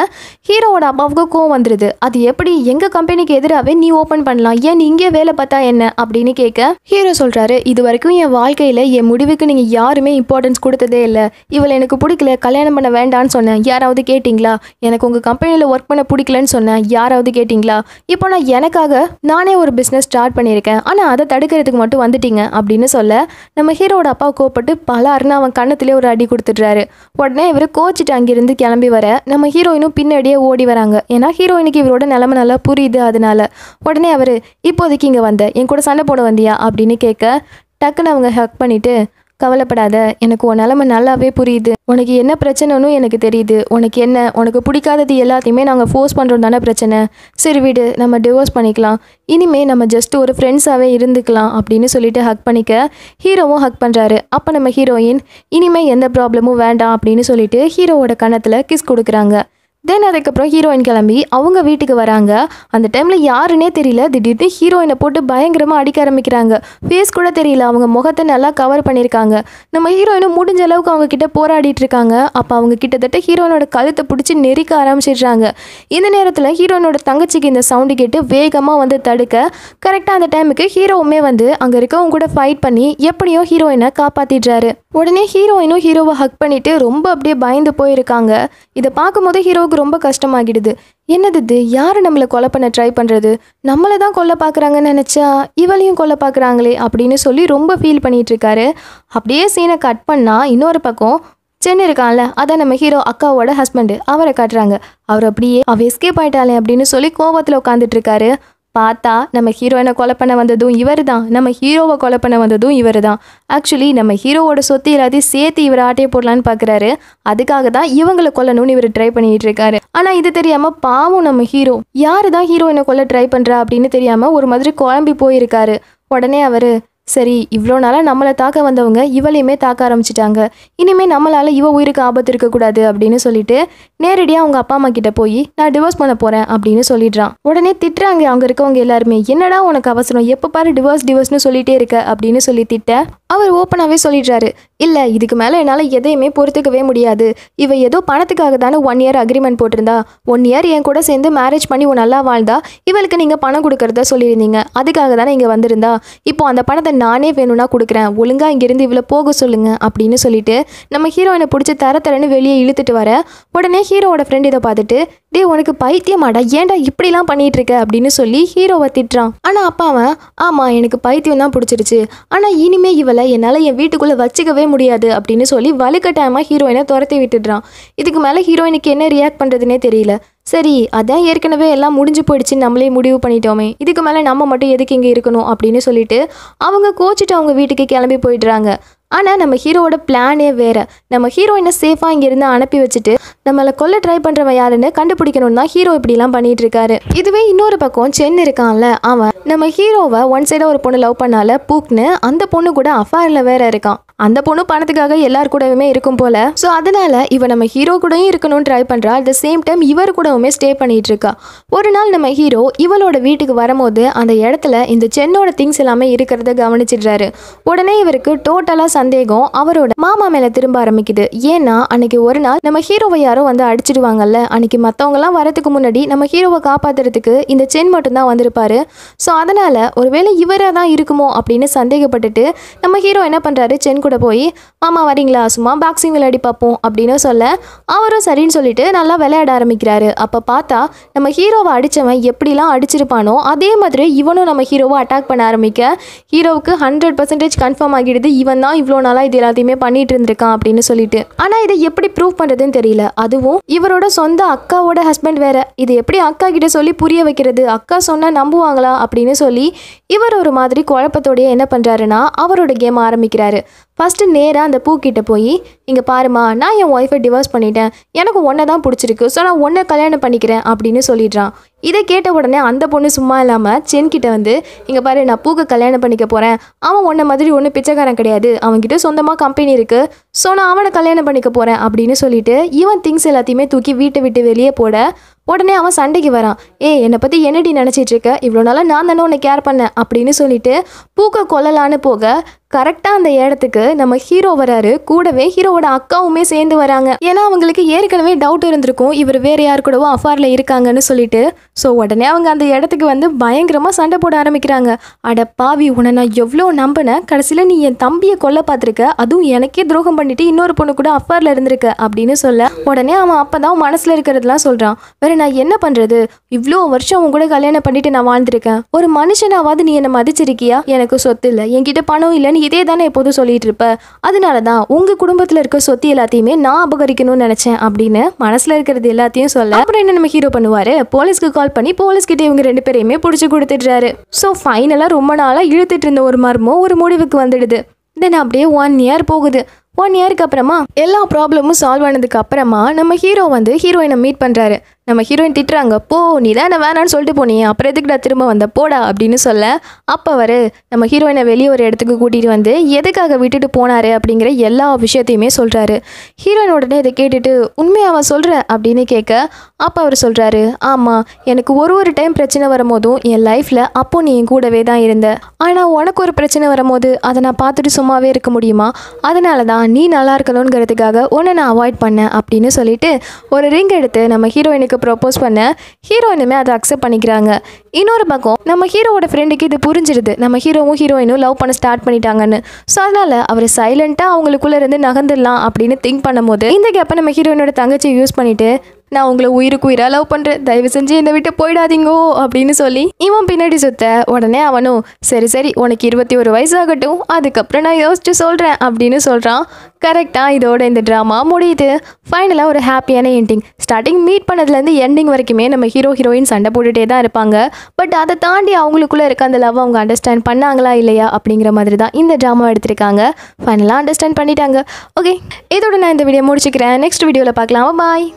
ஹீரோவோட அப்பாவுக்கு கோவம் வந்துடுது அது எப்படி எங்கள் கம்பெனிக்கு எதிராகவே நீ ஓப்பன் பண்ணலாம் ஏன் இங்கே வேலை பார்த்தா பார்த்தா என்ன அப்படின்னு கேட்க ஹீரோ சொல்கிறாரு இது வரைக்கும் என் வாழ்க்கையில் என் முடிவுக்கு நீங்கள் யாருமே இம்பார்ட்டன்ஸ் கொடுத்ததே இல்லை இவளை எனக்கு பிடிக்கல கல்யாணம் பண்ண வேண்டாம்னு சொன்னேன் யாராவது கேட்டிங்களா எனக்கு உங்கள் கம்பெனியில் ஒர்க் பண்ண பிடிக்கலன்னு சொன்னேன் யாராவது கேட்டிங்களா இப்போ நான் எனக்காக நானே ஒரு பிஸ்னஸ் ஸ்டார்ட் பண்ணியிருக்கேன் ஆனால் அதை தடுக்கிறதுக்கு மட்டும் வந்துட்டீங்க அப்படின்னு சொல்ல நம்ம ஹீரோட அப்பா கோப்பட்டு அருணா அவன் கண்ணத்திலே ஒரு அடி கொடுத்துட்றாரு உடனே இவர் கோச்சிட்டு அங்கிருந்து கிளம்பி வர நம்ம ஹீரோயினும் பின்னாடியே ஓடி வராங்க ஏன்னா ஹீரோயினுக்கு இவரோட நிலைமை நல்லா புரியுது அதனால உடனே அவர் இப்போதைக்கு இங்கே வந்த என் கூட சண்டை போட வந்தியா அப்படின்னு கேட்க டக்குன்னு அவங்க ஹக் பண்ணிட்டு கவலைப்படாத எனக்கு உன் நிலமை நல்லாவே புரியுது உனக்கு என்ன பிரச்சனைன்னு எனக்கு தெரியுது உனக்கு என்ன உனக்கு பிடிக்காதது எல்லாத்தையுமே நாங்கள் ஃபோர்ஸ் பண்ணுறோம் தானே பிரச்சனை சரி வீடு நம்ம டிவோர்ஸ் பண்ணிக்கலாம் இனிமேல் நம்ம ஜஸ்ட் ஒரு ஃப்ரெண்ட்ஸாகவே இருந்துக்கலாம் அப்படின்னு சொல்லிட்டு ஹக் பண்ணிக்க ஹீரோவும் ஹக் பண்ணுறாரு அப்போ நம்ம ஹீரோயின் இனிமேல் எந்த ப்ராப்ளமும் வேண்டாம் அப்படின்னு சொல்லிட்டு ஹீரோவோட கணத்தில் கிஸ் கொடுக்குறாங்க தென் அதுக்கப்புறம் ஹீரோயின் கிளம்பி அவங்க வீட்டுக்கு வராங்க அந்த டைமில் யாருன்னே தெரியல திடீர்னு ஹீரோயினை போட்டு பயங்கரமாக அடிக்க ஆரம்பிக்கிறாங்க ஃபேஸ் கூட தெரியல அவங்க முகத்தை நல்லா கவர் பண்ணியிருக்காங்க நம்ம ஹீரோயினும் முடிஞ்ச அளவுக்கு அவங்க கிட்ட போராடிட்டு இருக்காங்க அப்போ அவங்க கிட்டத்தட்ட ஹீரோயினோட கழுத்தை பிடிச்சி நெரிக்க ஆரம்பிச்சிடுறாங்க இந்த நேரத்தில் ஹீரோனோட தங்கச்சிக்கு இந்த சவுண்டு கேட்டு வேகமாக வந்து தடுக்க கரெக்டாக அந்த டைமுக்கு ஹீரோவுமே வந்து அங்கே இருக்கவங்க கூட ஃபைட் பண்ணி எப்படியோ ஹீரோயினை காப்பாற்றிடுறாரு உடனே ஹீரோயினும் ஹீரோவை ஹக் பண்ணிட்டு ரொம்ப அப்படியே பயந்து போயிருக்காங்க இதை பார்க்கும்போது ஹீரோவுக்கு எனக்கு ரொம்ப கஷ்டமாகிடுது என்னது இது யார் நம்மளை கொலை பண்ண ட்ரை பண்ணுறது நம்மளை தான் கொல்ல பார்க்குறாங்கன்னு நினச்சா இவளையும் கொல்ல பார்க்குறாங்களே அப்படின்னு சொல்லி ரொம்ப ஃபீல் பண்ணிகிட்ருக்காரு அப்படியே சீனை கட் பண்ணால் இன்னொரு பக்கம் சென்னை இருக்கான்ல அதான் நம்ம ஹீரோ அக்காவோட ஹஸ்பண்டு அவரை காட்டுறாங்க அவர் அப்படியே அவ எஸ்கேப் ஆயிட்டாளே அப்படின்னு சொல்லி கோபத்தில் உட்காந்துட்டு இருக்காரு பார்த்தா நம்ம ஹீரோயினை கொலை பண்ண வந்ததும் இவர் தான் நம்ம ஹீரோவை கொலை பண்ண வந்ததும் இவர் தான் ஆக்சுவலி நம்ம ஹீரோவோட சொத்து எல்லாத்தையும் சேர்த்து இவர் ஆட்டையை போடலான்னு பார்க்குறாரு அதுக்காக தான் இவங்களை கொல்லணும்னு இவர் ட்ரை பண்ணிட்டு இருக்காரு ஆனால் இது தெரியாமல் பாவம் நம்ம ஹீரோ யார் தான் ஹீரோயினை கொல்ல ட்ரை பண்ணுறா அப்படின்னு தெரியாமல் ஒரு மாதிரி குழம்பி போயிருக்காரு உடனே அவர் சரி இவ்வளோ நாளாக நம்மளை தாக்க வந்தவங்க இவளையுமே தாக்க ஆரம்பிச்சிட்டாங்க இனிமேல் நம்மளால் இவ உயிருக்கு ஆபத்து இருக்கக்கூடாது அப்படின்னு சொல்லிட்டு நேரடியாக அவங்க அப்பா அம்மா கிட்ட போய் நான் டிவோர்ஸ் பண்ண போகிறேன் அப்படின்னு சொல்லிடுறான் உடனே திட்டுறாங்க அவங்க இருக்கவங்க எல்லாருமே என்னடா உனக்கு அவசரம் எப்போ பாரு டிவோர்ஸ் டிவோர்ஸ்னு சொல்லிட்டே இருக்க அப்படின்னு சொல்லி திட்ட அவர் ஓப்பனாகவே சொல்லிடுறாரு இல்லை இதுக்கு மேலே என்னால் எதையுமே பொறுத்துக்கவே முடியாது இவ ஏதோ பணத்துக்காக தானே ஒன் இயர் அக்ரிமெண்ட் போட்டிருந்தா ஒன் இயர் என் கூட சேர்ந்து மேரேஜ் பண்ணி உன் நல்லா வாழ்ந்தா இவளுக்கு நீங்கள் பணம் கொடுக்கறத சொல்லியிருந்தீங்க அதுக்காக தானே இங்கே வந்திருந்தா இப்போ அந்த பணத்தை நானே வேணும்னா கொடுக்குறேன் ஒழுங்காக இங்கேருந்து இவ்வளோ போக சொல்லுங்க அப்படின்னு சொல்லிட்டு நம்ம ஹீரோயினை பிடிச்சி தர தரன்னு வெளியே இழுத்துட்டு வர உடனே ஹீரோவோட ஃப்ரெண்ட் இதை பார்த்துட்டு டே உனக்கு பைத்தியமாடா ஏன்டா இப்படிலாம் பண்ணிட்டு இருக்க அப்படின்னு சொல்லி ஹீரோவை திட்டுறான் ஆனால் அப்பா அவன் ஆமாம் எனக்கு பைத்தியம் தான் பிடிச்சிருச்சு ஆனால் இனிமே இவளை என்னால் என் வீட்டுக்குள்ளே வச்சுக்கவே முடியாது அப்படின்னு சொல்லி வலுக்கட்டாயமாக ஹீரோயினை துரத்தி விட்டுடுறான் இதுக்கு மேலே ஹீரோயினுக்கு என்ன ரியாக்ட் பண்ணுறதுனே தெரியல சரி அதான் ஏற்கனவே எல்லாம் முடிஞ்சு போயிடுச்சு நம்மளே முடிவு பண்ணிட்டோமே இதுக்கு மேலே நம்ம மட்டும் எதுக்கு இங்கே இருக்கணும் அப்படின்னு சொல்லிட்டு அவங்க கோச்சிட்டு அவங்க வீட்டுக்கு கிளம்பி போயிடுறாங்க ஆனால் நம்ம ஹீரோவோட பிளானே வேறு நம்ம ஹீரோயினை சேஃபாக இங்கேருந்து அனுப்பி வச்சுட்டு நம்மளை கொல்ல ட்ரை பண்ணுறவன் யாருன்னு கண்டுபிடிக்கணும்னு தான் ஹீரோ இப்படிலாம் பண்ணிகிட்டு இருக்காரு இதுவே இன்னொரு பக்கம் சென் இருக்கான்ல அவன் நம்ம ஹீரோவை ஒன் சைடாக ஒரு பொண்ணு லவ் பண்ணால பூக்னு அந்த பொண்ணு கூட அஃபாரில் வேற இருக்கான் அந்த பொண்ணு பணத்துக்காக எல்லார் கூடவுமே இருக்கும் போல ஸோ அதனால இவ நம்ம ஹீரோ கூடயும் இருக்கணும்னு ட்ரை பண்ணுறா அட் த சேம் டைம் இவர் கூடவுமே ஸ்டே பண்ணிட்டு இருக்கா ஒரு நாள் நம்ம ஹீரோ இவளோட வீட்டுக்கு வரும்போது அந்த இடத்துல இந்த சென்னோட திங்ஸ் எல்லாமே இருக்கிறத கவனிச்சிடுறாரு உடனே இவருக்கு டோட்டலாக சந்தேகம் அவரோட மாமா மேலே திரும்ப ஆரம்பிக்குது ஏன்னா அன்னைக்கு ஒரு நாள் நம்ம ஹீரோவை யாரோ வந்து அடிச்சிடுவாங்கல்ல அன்னைக்கு மற்றவங்கலாம் வரதுக்கு முன்னாடி நம்ம ஹீரோவை காப்பாற்றுறதுக்கு இந்த சென் மட்டும்தான் வந்திருப்பாரு ஸோ அதனால் ஒருவேளை இவராக தான் இருக்குமோ அப்படின்னு சந்தேகப்பட்டுட்டு நம்ம ஹீரோ என்ன பண்ணுறாரு சென் கூட போய் மாமா வரீங்களா சும்மா பாக்ஸிங் விளையாடி பார்ப்போம் அப்படின்னு சொல்ல அவரும் சரின்னு சொல்லிட்டு நல்லா விளையாட ஆரம்பிக்கிறாரு அப்போ பார்த்தா நம்ம ஹீரோவை அடித்தவன் எப்படிலாம் அடிச்சிருப்பானோ அதே மாதிரி இவனும் நம்ம ஹீரோவை அட்டாக் பண்ண ஆரம்பிக்க ஹீரோவுக்கு ஹண்ட்ரட் பர்சன்டேஜ் கன்ஃபார்ம் ஆகிடுது இவன் தான் இவ்வளோ நாளாக இது எல்லாத்தையுமே பண்ணிட்டு இருந்திருக்கான் அப்படின்னு சொல்லிட்டு ஆனால் இதை எப்படி ப்ரூவ் பண்ணுறதுன்னு தெரியல அதுவும் இவரோட சொந்த அக்காவோட ஹஸ்பண்ட் வேற இது எப்படி அக்கா கிட்ட சொல்லி புரிய வைக்கிறது அக்கா சொன்னால் நம்புவாங்களா அப்படின்னு சொல்லி இவர் ஒரு மாதிரி குழப்பத்தோடைய என்ன பண்ணுறாருன்னா அவரோட கேம் ஆரம்பிக்கிறாரு ஃபஸ்ட்டு நேராக அந்த பூக்கிட்ட போய் இங்கே பாருமா நான் என் ஒய்ஃபை டிவோர்ஸ் பண்ணிட்டேன் எனக்கு ஒன்றை தான் பிடிச்சிருக்கு ஸோ நான் ஒன்றை கல்யாணம் பண்ணிக்கிறேன் அப்படின்னு சொல்லிடுறான் இதை கேட்ட உடனே அந்த பொண்ணு சும்மா இல்லாமல் சென்கிட்ட வந்து இங்கே பாரு நான் பூக்கு கல்யாணம் பண்ணிக்க போகிறேன் அவன் உன்ன மாதிரி ஒன்றும் பிச்சைக்காரன் கிடையாது அவன்கிட்ட சொந்தமாக கம்பெனி இருக்குது ஸோ நான் அவனை கல்யாணம் பண்ணிக்க போகிறேன் அப்படின்னு சொல்லிட்டு இவன் திங்ஸ் எல்லாத்தையுமே தூக்கி வீட்டை விட்டு வெளியே போட உடனே அவன் சண்டைக்கு வரான் ஏ என்னை பற்றி என்னடி நினச்சிட்டு இருக்க இவ்வளோ நாளாக நான் தானே உன்னை கேர் பண்ணேன் அப்படின்னு சொல்லிட்டு பூக்க கொல்லலான்னு போக கரெக்டாக அந்த இடத்துக்கு நம்ம ஹீரோ வராரு கூடவே ஹீரோவோட அக்காவுமே சேர்ந்து வராங்க ஏன்னா அவங்களுக்கு ஏற்கனவே டவுட் இருந்திருக்கும் இவர் வேறு யார் கூடவோ அஃபாரில் இருக்காங்கன்னு சொல்லிட்டு ஸோ உடனே அவங்க அந்த இடத்துக்கு வந்து பயங்கரமாக சண்டை போட ஆரம்பிக்கிறாங்க அட பாவி உன்னை நான் எவ்வளோ நம்பினேன் கடைசியில் நீ என் தம்பியை கொல்ல பார்த்துருக்க அதுவும் எனக்கே துரோகம் பண்ணிட்டு இன்னொரு பொண்ணு கூட அப்பாரில் இருந்திருக்க அப்படின்னு சொல்ல உடனே அவன் அப்போ தான் மனசில் இருக்கிறதுலாம் சொல்கிறான் வேறு நான் என்ன பண்ணுறது இவ்வளோ வருஷம் உன் கூட கல்யாணம் பண்ணிட்டு நான் வாழ்ந்திருக்கேன் ஒரு மனுஷனாவது நீ என்னை மதிச்சிருக்கியா எனக்கு சொத்து இல்லை என்கிட்ட பணம் இல்லைன்னு இதே தானே எப்போதும் சொல்லிட்டு இருப்ப அதனால தான் உங்கள் குடும்பத்தில் இருக்க சொத்து எல்லாத்தையுமே நான் அபகரிக்கணும்னு நினச்சேன் அப்படின்னு மனசில் இருக்கிறது எல்லாத்தையும் சொல்ல அப்புறம் என்ன நம்ம ஹீரோ பண்ணுவார் போலீஸ்க்கு கால் கால் பண்ணி போலீஸ்கிட்ட இவங்க ரெண்டு பேரையுமே பிடிச்சி கொடுத்துட்றாரு ஸோ ஃபைனலாக ரொம்ப நாளாக இழுத்துட்டு இருந்த ஒரு மர்மம் ஒரு முடிவுக்கு வந்துடுது தென் அப்படியே ஒன் இயர் போகுது ஒன் இயருக்கு அப்புறமா எல்லா ப்ராப்ளமும் சால்வ் ஆனதுக்கு அப்புறமா நம்ம ஹீரோ வந்து ஹீரோயினை மீட் பண்ணுறாரு நம்ம ஹீரோயின் திட்டுறாங்க போ நீ தான் என்ன வேணான்னு சொல்லிட்டு போனீ அப்புறம் எதுக்கு நான் திரும்ப வந்த போடா அப்படின்னு சொல்ல அப்போ அவர் நம்ம ஹீரோயினை வெளியே ஒரு இடத்துக்கு கூட்டிகிட்டு வந்து எதுக்காக விட்டுட்டு போனார் அப்படிங்கிற எல்லா விஷயத்தையுமே சொல்கிறாரு ஹீரோயின் உடனே இதை கேட்டுட்டு உண்மையாக சொல்கிற அப்படின்னு கேட்க அப்போ அவர் சொல்கிறாரு ஆமாம் எனக்கு ஒரு ஒரு டைம் பிரச்சனை வரும்போதும் என் லைஃப்பில் அப்போ நீ என் கூடவே தான் இருந்த ஆனால் உனக்கு ஒரு பிரச்சனை வரும்போது அதை நான் பார்த்துட்டு சும்மாவே இருக்க முடியுமா அதனால தான் நீ நல்லா இருக்கணுங்கிறதுக்காக உன்னை நான் அவாய்ட் பண்ணேன் அப்படின்னு சொல்லிட்டு ஒரு ரிங் எடுத்து நம்ம ஹீரோயினுக்கு ஹீரோயினுக்கு ப்ரப்போஸ் பண்ண ஹீரோயினுமே அதை அக்செப்ட் பண்ணிக்கிறாங்க இன்னொரு பக்கம் நம்ம ஹீரோவோட ஃப்ரெண்டுக்கு இது புரிஞ்சிருது நம்ம ஹீரோவும் ஹீரோயினும் லவ் பண்ண ஸ்டார்ட் பண்ணிட்டாங்கன்னு ஸோ அதனால் அவர் சைலண்ட்டாக அவங்களுக்குள்ளே இருந்து நகர்ந்துடலாம் அப்படின்னு திங்க் பண்ணும்போது இந்த கேப்பை நம்ம ஹீரோயினோட தங்கச்சியை யூஸ் பண்ணிவிட்டு நான் உங்களை உயிருக்கு உயிரை லவ் பண்ணுறேன் தயவு செஞ்சு இந்த வீட்டு போயிடாதீங்கோ அப்படின்னு சொல்லி இவன் பின்னாடி சுத்த உடனே அவனும் சரி சரி உனக்கு இருபத்தி ஒரு வயசு ஆகட்டும் அதுக்கப்புறம் நான் யோசிச்சு சொல்கிறேன் அப்படின்னு சொல்கிறான் கரெக்டாக இதோட இந்த ட்ராமா முடியுது ஃபைனலாக ஒரு ஹாப்பியான எண்டிங் ஸ்டார்டிங் மீட் பண்ணதுலேருந்து எண்டிங் வரைக்குமே நம்ம ஹீரோ ஹீரோயின் சண்டை போட்டுகிட்டே தான் இருப்பாங்க பட் அதை தாண்டி அவங்களுக்குள்ளே இருக்க அந்த லவ் அவங்க அண்டர்ஸ்டாண்ட் பண்ணாங்களா இல்லையா அப்படிங்கிற மாதிரி தான் இந்த ட்ராமா எடுத்திருக்காங்க ஃபைனலாக அண்டர்ஸ்டாண்ட் பண்ணிட்டாங்க ஓகே இதோட நான் இந்த வீடியோ முடிச்சுக்கிறேன் நெக்ஸ்ட் வீடியோவில் பார்க்கலாம் பாய்